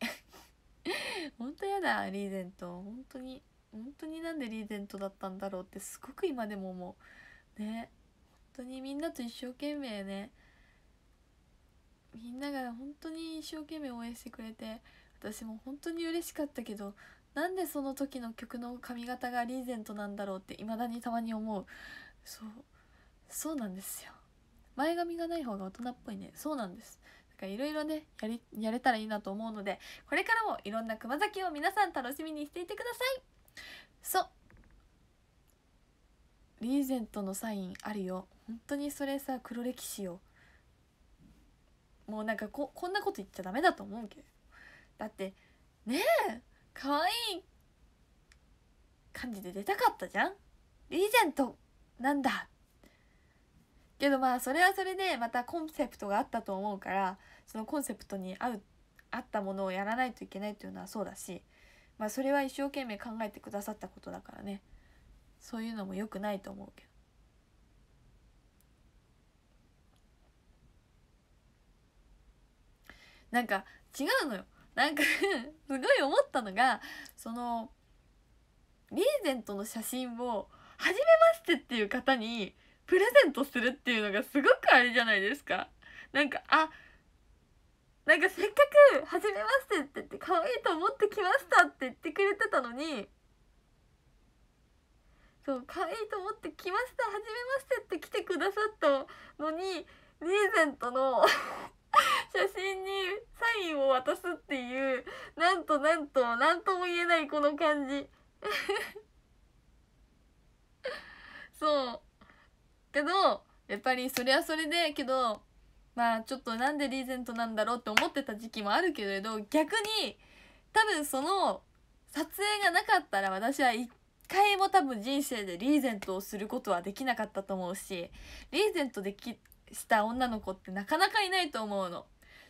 <laughs> 本当やだリーゼント本当に本当になんでリーゼントだったんだろうってすごく今でも思うね本当にみんなと一生懸命ねみんなが本当に一生懸命応援してくれて私も本当に嬉しかったけどなんでその時の曲の髪型がリーゼントなんだろうって未だにたまに思うそうそうなんですよ前髪がない方が大人っぽいねそうなんですかいろいろねやりやれたらいいなと思うのでこれからもいろんな熊崎を皆さん楽しみにしていてくださいそうリーゼントのサインあるよ本当にそれさ黒歴史よもうなんかここんなこと言っちゃダメだと思うけどだってねえかわいい感じで出たかったじゃんリーゼントなんだけどまあそれはそれでまたコンセプトがあったと思うからそのコンセプトに合う合ったものをやらないといけないというのはそうだし、まあ、それは一生懸命考えてくださったことだからねそういうのも良くないと思うけど。なんか違うのよなんか <laughs> すごい思ったのがそのリーゼントの写真を「はじめまして」っていう方にプレゼントするっていうのがすごくあれじゃないですかなんかあなんかせっかく「はじめまして」って言って「可愛いと思ってきました」って言ってくれてたのにそう可愛いと思って来ました初めましてって来てくださったのにリーゼントの <laughs> 写真にサインを渡すっていうなんとなんと何とも言えないこの感じ <laughs> そうけどやっぱりそれはそれでけどまあちょっとなんでリーゼントなんだろうって思ってた時期もあるけれど逆に多分その撮影がなかったら私は一回も多分人生でリーゼントをすることはできなかったと思うしリーゼントできした女の子ってなかなかいないと思うの。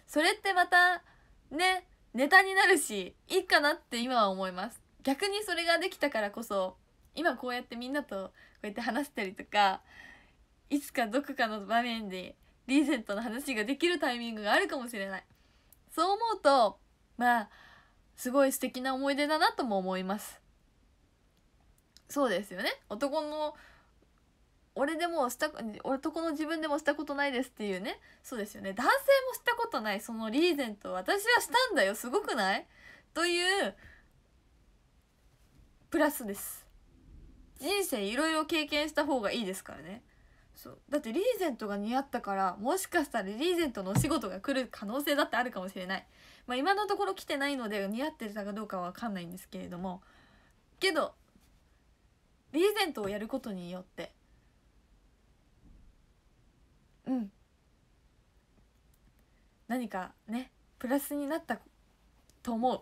それってまたねネタになるしいいかなって今は思います。逆にそれができたからこそ今こうやってみんなとこうやって話したりとかいつかどこかの場面でリーゼントの話ができるタイミングがあるかもしれないそう思うとまあすごい素敵な思い出だなとも思いますそうですよね男の俺でもした男の自分でもしたことないですっていうねそうですよね男性もしたことないそのリーゼント私はしたんだよすごくないというプラスです人生いろいろ経験した方がいいですからねそうだってリーゼントが似合ったからもしかしたらリーゼントのお仕事が来る可能性だってあるかもしれない、まあ、今のところ来てないので似合ってたかどうかは分かんないんですけれどもけどリーゼントをやることによってうん何かねプラスになったと思う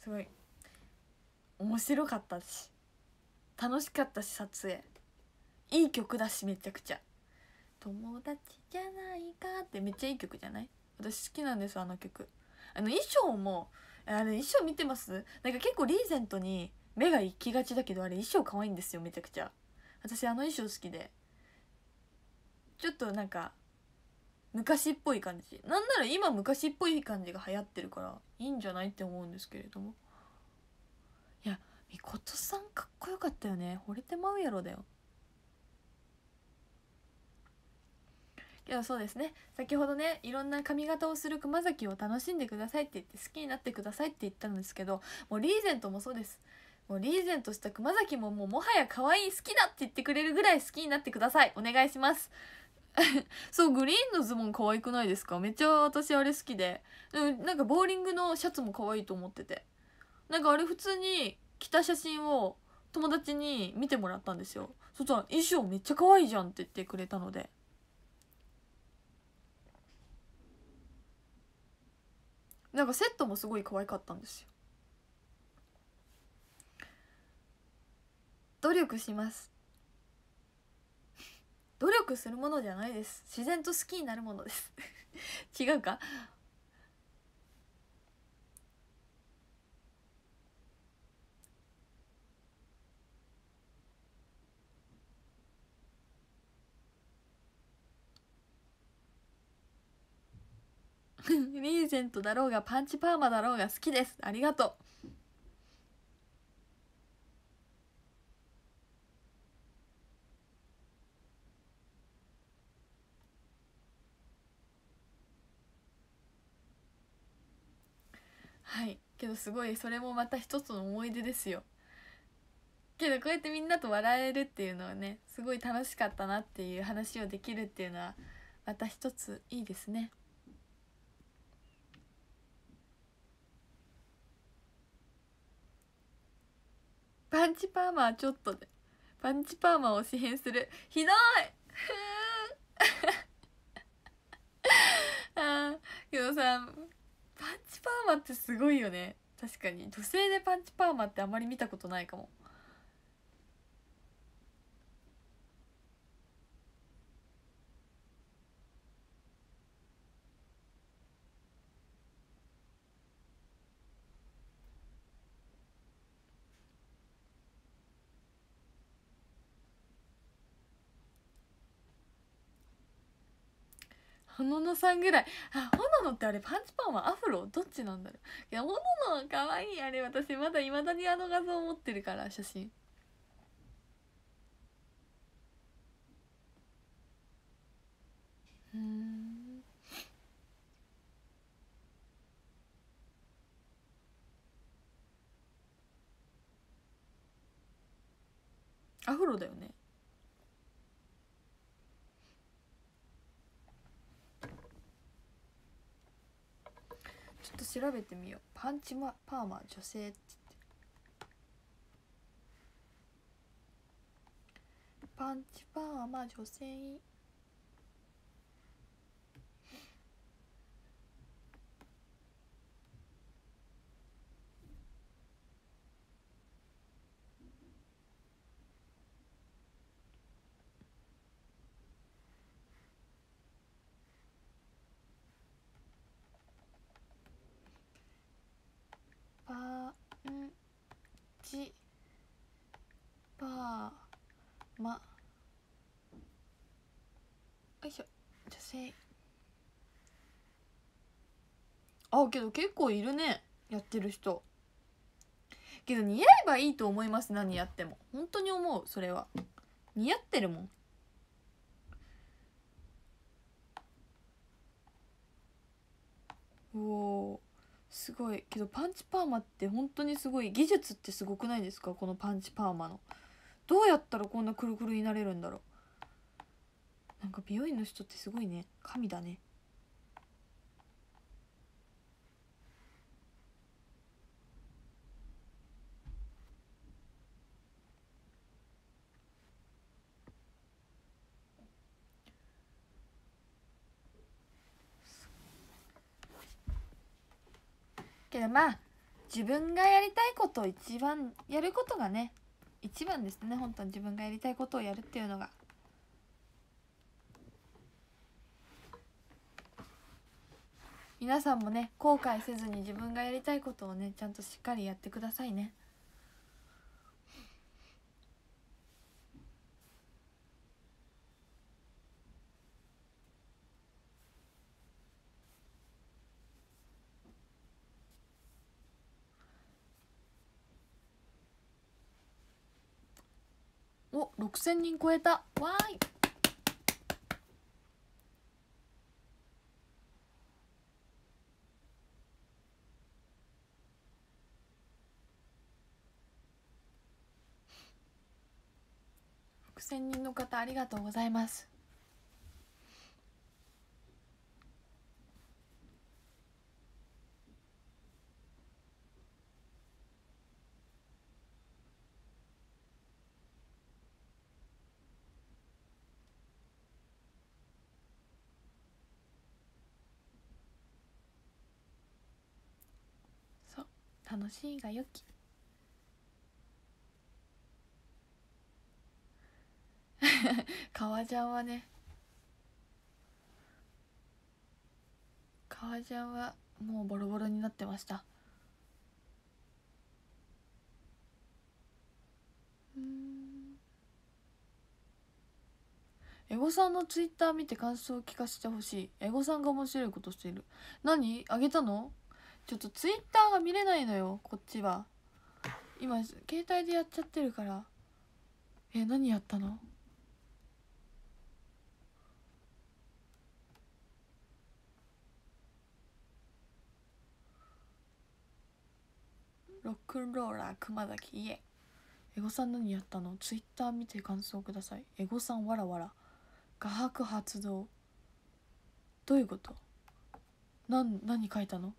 すごい面白かったし楽しかったし撮影いい曲だしめちゃくちゃ「友達じゃないか」ってめっちゃいい曲じゃない私好きなんですあの曲あの衣装もあれ衣装見てますなんか結構リーゼントに目が行きがちだけどあれ衣装可愛いんですよめちゃくちゃ私あの衣装好きでちょっとなんか昔っぽい感じなんなら今昔っぽい感じが流行ってるからいいんじゃないって思うんですけれどもいやみことさんかっこよかったよね惚れてまうやろだよけどそうですね先ほどねいろんな髪型をする熊崎を楽しんでくださいって言って好きになってくださいって言ったんですけどもうリーゼントもそうですもうリーゼントした熊崎ももうもはや可愛い好きだって言ってくれるぐらい好きになってくださいお願いします <laughs> そうグリーンのズボン可愛くないですかめっちゃ私あれ好きででなんかボーリングのシャツも可愛いと思っててなんかあれ普通に着た写真を友達に見てもらったんですよそしたら「衣装めっちゃ可愛いじゃん」って言ってくれたのでなんかセットもすごい可愛かったんですよ努力します努力するものじゃないです自然と好きになるものです <laughs> 違うか <laughs> リーゼントだろうがパンチパーマだろうが好きですありがとうはいけどすごいそれもまた一つの思い出ですよけどこうやってみんなと笑えるっていうのはねすごい楽しかったなっていう話をできるっていうのはまた一ついいですね。パンチパーマはちょっとでパンチパーマを支援するひどいあけどさパンチパーマってすごいよね確かに女性でパンチパーマってあまり見たことないかもほののさんぐらいあほののってあれパンチパンはアフロどっちなんだろういやほののかわいいあれ私まだいまだにあの画像持ってるから写真うんアフロだよね調べてみようパンチマパーマ女性ってパンチパーマ女性ちパーマよいしょ女性あけど結構いるねやってる人けど似合えばいいと思います何やっても本当に思うそれは似合ってるもんおおすごいけどパンチパーマって本当にすごい技術ってすごくないですかこのパンチパーマのどうやったらこんなくるくるになれるんだろうなんか美容院の人ってすごいね神だねまあ自分がやりたいことを一番やることがね一番ですね本当に自分がやりたいことをやるっていうのが。皆さんもね後悔せずに自分がやりたいことをねちゃんとしっかりやってくださいね。お6000人超えたわーい6 0人の方ありがとうございます楽しいがよき <laughs> 革ジャンはね革ジャンはもうボロボロになってましたうんエゴさんのツイッター見て感想を聞かせてほしいエゴさんが面白いことしてる何あげたのちょっとツイッターが見れないのよこっちは今携帯でやっちゃってるからえ何やったのロックンローラー熊崎いえエゴさん何やったのツイッター見て感想くださいエゴさんわらわら画伯発動どういうことなん何書いたの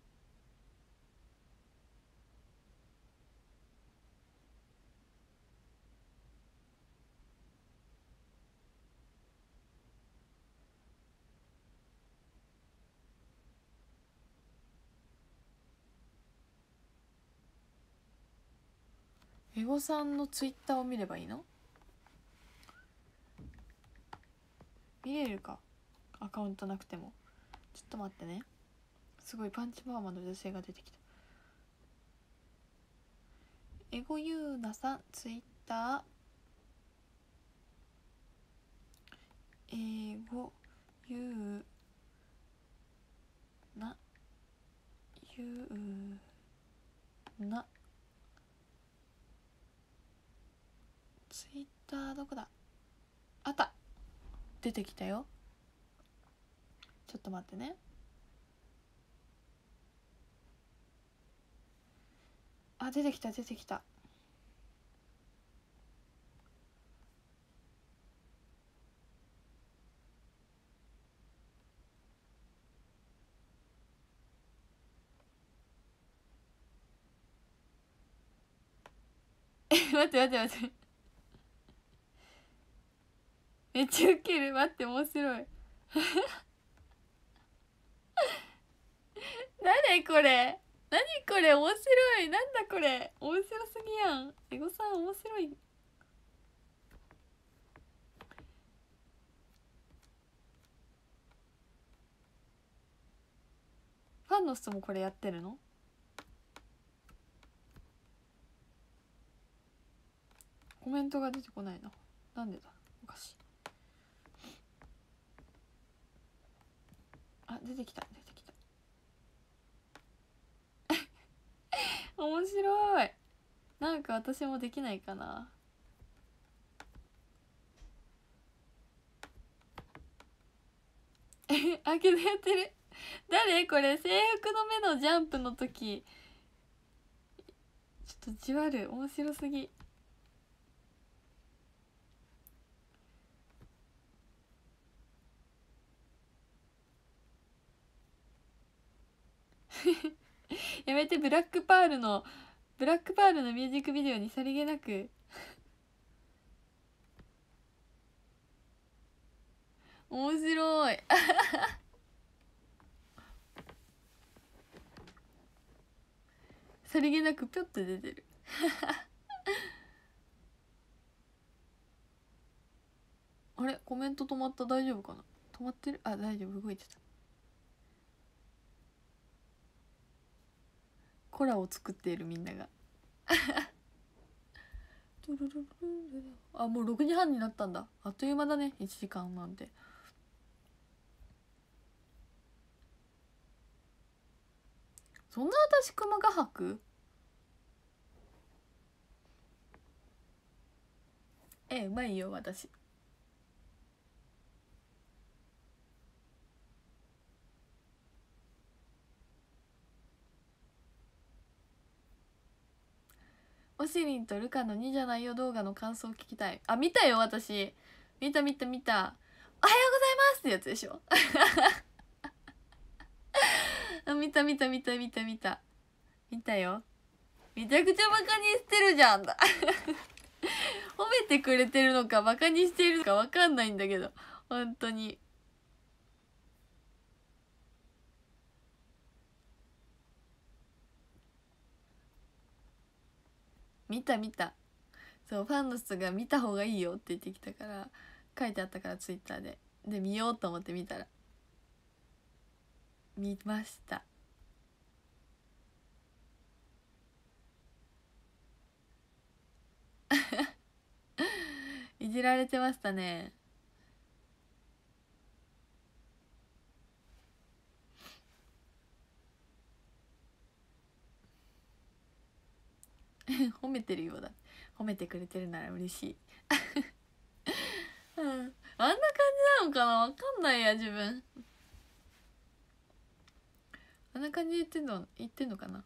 ぼさんのツイッターを見ればいいの見れるかアカウントなくてもちょっと待ってねすごいパンチパーマの女性が出てきたエゴユーナさんツイッターエゴユーナユーナツイッターどこだあった出てきたよちょっと待ってねあ出てきた出てきたえ <laughs> 待って待って待ってめっちゃウケる待って面白い誰これ何これ面白いなんだこれ面白すぎやんエゴさん面白いファンの人もこれやってるのコメントが出てこないななんでだあ出てきた出てきた <laughs> 面白いなんか私もできないかなえ開 <laughs> けてやってる誰これ制服の目のジャンプの時ちょっとじわる面白すぎ <laughs> やめてブラックパールのブラックパールのミュージックビデオにさりげなく面白い <laughs> さりげなくぴょって出てる <laughs> あれコメント止まった大丈夫かな止まってるあ大丈夫動いてたコラを作っているみんなが <laughs> あもう6時半になったんだあっという間だね1時間なんてそんな私熊ヶ白ええうまいよ私。オセリンとルカの2じゃないよ動画の感想を聞きたいあ見たよ私見た見た見たおはようございますってやつでしょ <laughs> 見た見た見た見た見た見たよめちゃくちゃバカにしてるじゃん <laughs> 褒めてくれてるのかバカにしてるのか分かんないんだけど本当に見た見たそうファンの人が見た方がいいよって言ってきたから書いてあったからツイッターでで見ようと思って見たら見ました <laughs> いじられてましたね <laughs> 褒めてるようだ褒めてくれてるなら嬉しい、<laughs> うん、あんな感じなのかなわかんないや自分あんな感じで言ってんの言ってんのかな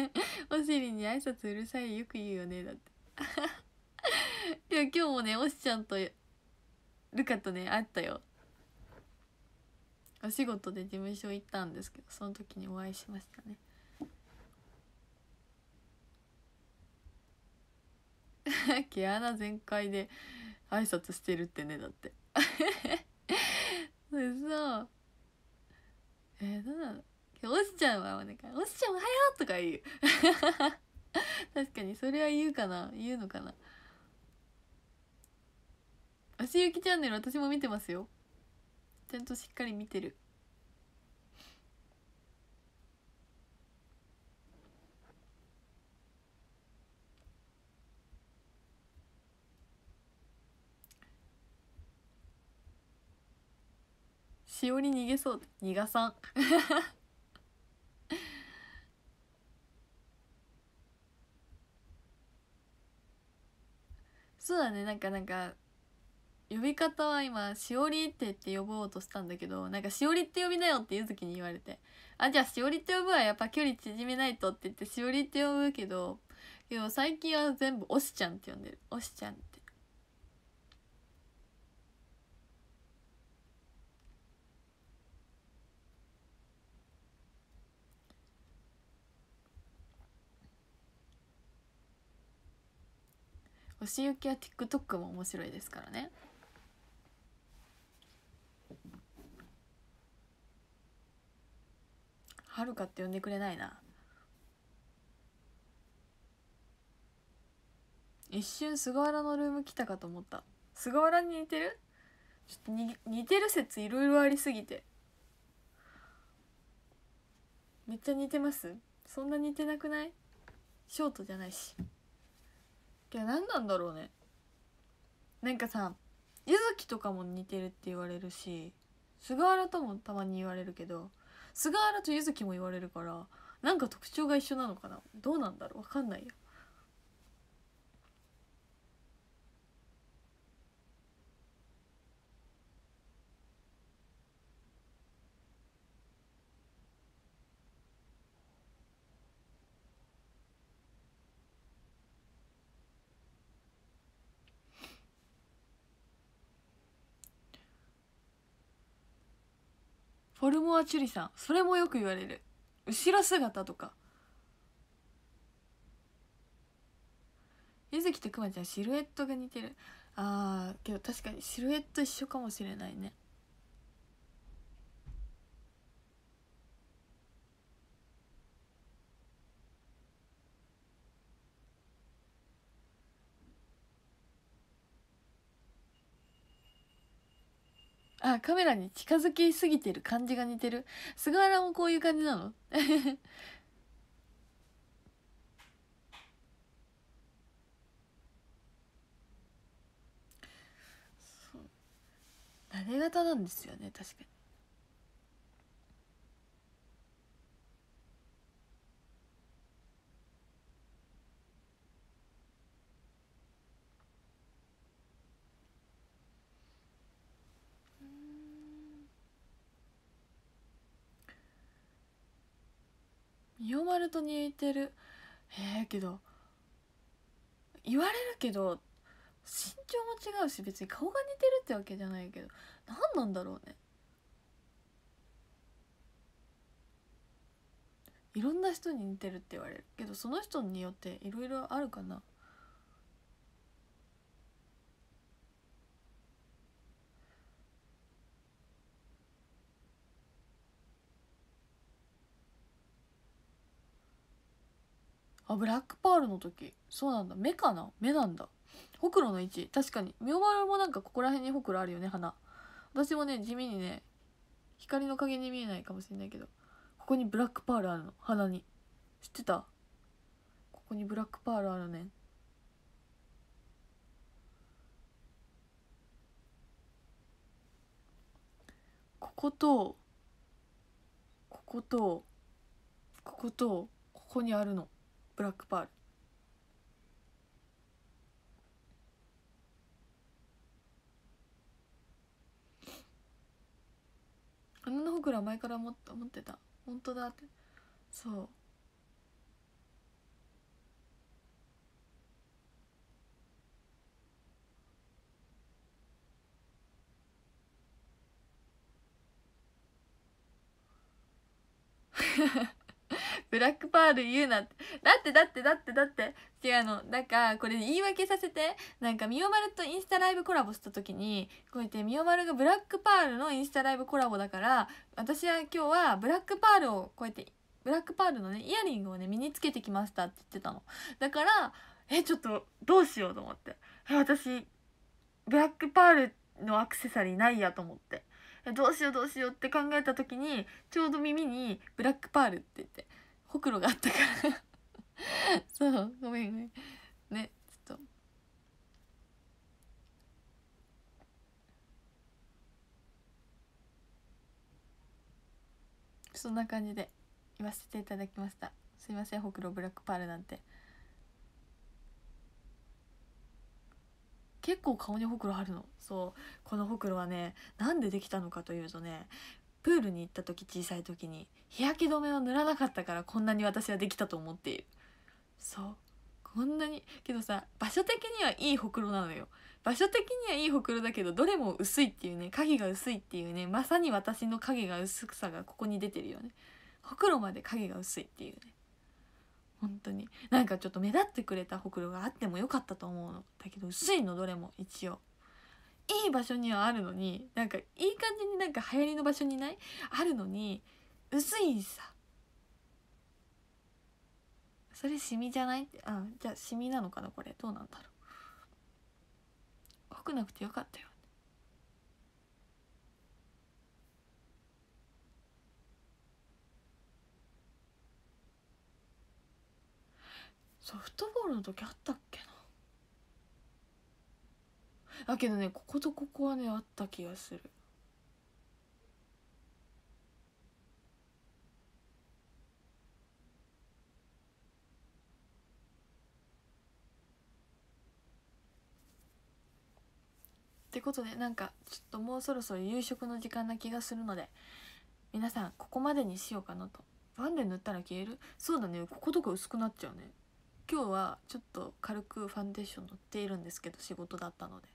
<laughs> おしりに挨拶うるさいよく言うよねだっていや <laughs> 今日もねおしちゃんとルカとね会ったよお仕事で事務所行ったんですけどその時にお会いしましたね <laughs> 毛穴全開で挨拶してるってねだってそうえー、どうなのおすちゃんはなんか「おすちゃんおはよう!」とか言う <laughs> 確かにそれは言うかな言うのかな「あしゆきチャンネル」私も見てますよちゃんとしっかり見てるしおり逃げそう逃がさんそうだねなんかなんか呼び方は今「しおり」って言って呼ぼうとしたんだけどなんか「しおりって呼びなよ」って柚月に言われて「あじゃあしおりって呼ぶはやっぱ距離縮めないと」って言って「しおりって呼ぶけどけど最近は全部「おしちゃん」って呼んでる「おしちゃん」ってし行きや TikTok も面白いですからねはるかって呼んでくれないな一瞬菅原のルーム来たかと思った菅原に似てるちょっと似てる説いろいろありすぎてめっちゃ似てますそんな似てなくないショートじゃないし。て何なんだろうねなんかさ柚月とかも似てるって言われるし菅原ともたまに言われるけど菅原と柚月も言われるからなんか特徴が一緒なのかなどうなんだろう分かんないやフォルモア・チュリさんそれもよく言われる後ろ姿とかゆずきとくまちゃんシルエットが似てるあーけど確かにシルエット一緒かもしれないねあ、カメラに近づきすぎてる感じが似てる。菅原もこういう感じなの <laughs> そう。慣れ型なんですよね、確かに。二葉丸と似てるええけど言われるけど身長も違うし別に顔が似てるってわけじゃないけど何なんだろうねいろんな人に似てるって言われるけどその人によっていろいろあるかなあブラックパールの時そうなんだ目かな目なんだほくろの位置確かにマルもなんかここら辺にほくろあるよね鼻私もね地味にね光の影に見えないかもしれないけどここにブラックパールあるの鼻に知ってたここにブラックパールあるねこことこことこことここにあるのブラックパールあのほくら前から持思ってた本当だってそうハハハブラックパール言うなって。だってだってだってだって。違うの。だから、これ言い訳させて。なんか、みおまるとインスタライブコラボした時に、こうやってみおまるがブラックパールのインスタライブコラボだから、私は今日はブラックパールをこうやって、ブラックパールのね、イヤリングをね、身につけてきましたって言ってたの。だから、え、ちょっと、どうしようと思って。え、私、ブラックパールのアクセサリーないやと思って。どうしようどうしようって考えた時にちょうど耳に「ブラックパール」って言ってほくろがあったからそうごめんごめんねちょっとそんな感じで言わせていただきましたすいませんほくろブラックパールなんて結構顔にほくろあるのそうこのほくろはねなんでできたのかというとねプールに行った時小さい時に日焼け止めを塗らなかったからこんなに私はできたと思っているそうこんなにけどさ場所的にはいいほくろなのよ場所的にはいいほくろだけどどれも薄いっていうね影が薄いっていうねまさに私の影が薄さがここに出てるよねほくろまで影が薄いっていうね本当になんかちょっと目立ってくれたほくろがあってもよかったと思うのだけど薄いのどれも一応いい場所にはあるのになんかいい感じになんか流行りの場所にないあるのに薄いさそれシミじゃないあじゃあシミなのかなこれどうなんだろう濃くなくてよかったよソフトボールの時あったっけなだけどねこことここはねあった気がするってことでなんかちょっともうそろそろ夕食の時間な気がするので皆さんここまでにしようかなとファンデ塗ったら消えるそうだねこことか薄くなっちゃうね今日はちょっと軽くファンデーション塗っているんですけど仕事だったので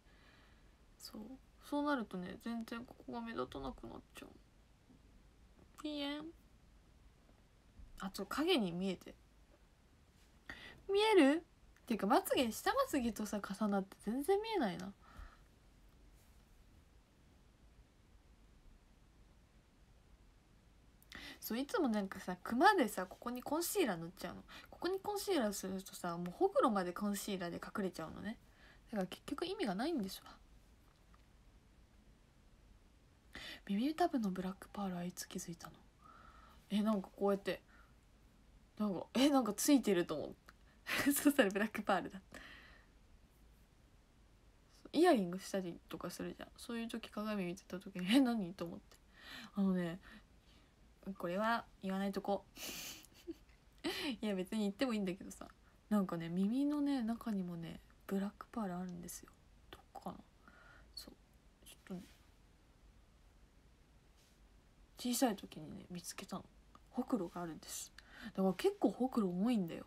そうそうなるとね全然ここが目立たなくなっちゃうピエンあと影に見えて見えるっていうかまつげ下まつげとさ重なって全然見えないなそういつもなんかさクマでさここにコンシーラー塗っちゃうのここにコンシーラーするとさもうほくろまでコンシーラーで隠れちゃうのねだから結局意味がないんですわ耳たぶのブラックパールあいつ気づいたのえなんかこうやってなんかえなんかついてると思って <laughs> そしたらブラックパールだイヤリングしたりとかするじゃんそういう時鏡見てた時に「え何?」と思ってあのねこれは言わないとこ <laughs> いや別に言ってもいいんだけどさなんかね耳のね中にもねブラックパールあるんですよ小さい時にね見つけたのほくろがあるんですだから結構ほくろ重いんだよ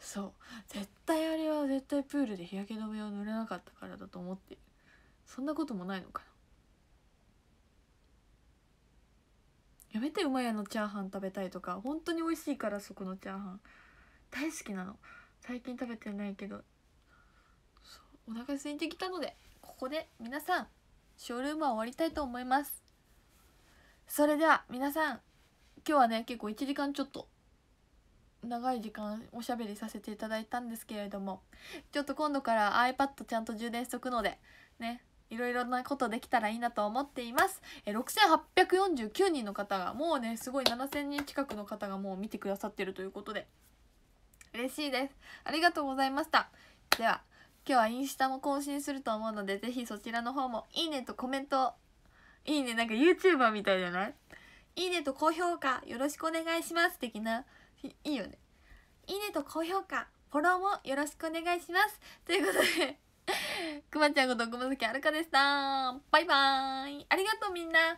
そう絶対あれは絶対プールで日焼け止めを塗れなかったからだと思ってそんなこともないのかなやめてうまやのチャーハン食べたいとか本当に美味しいからそこのチャーハン大好きなの最近食べてないけどお腹空いてきたのでここで皆さんショールームは終わりたいと思いますそれでは皆さん今日はね結構1時間ちょっと長い時間おしゃべりさせていただいたんですけれどもちょっと今度から iPad ちゃんと充電しとくのでねいろいろなことできたらいいなと思っていますえ6849人の方がもうねすごい7000人近くの方がもう見てくださってるということで嬉しいですありがとうございましたでは今日はインスタも更新すると思うのでぜひそちらの方もいいねとコメントいいねなんか YouTuber みたいじゃないいいねと高評価よろしくお願いします的ないいよねいいねと高評価フォローもよろしくお願いしますということで <laughs> くまちゃんことくまさきあるかでしたバイバーイありがとうみんな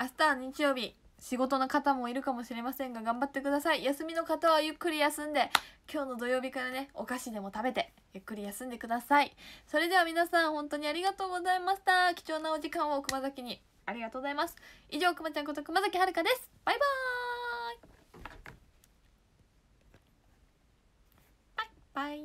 明日は日曜日仕事の方もいるかもしれませんが頑張ってください休みの方はゆっくり休んで今日の土曜日からねお菓子でも食べてゆっくり休んでくださいそれでは皆さん本当にありがとうございました貴重なお時間を熊崎にありがとうございます以上くまちゃんこと熊崎遥ですバイバーイバイバイ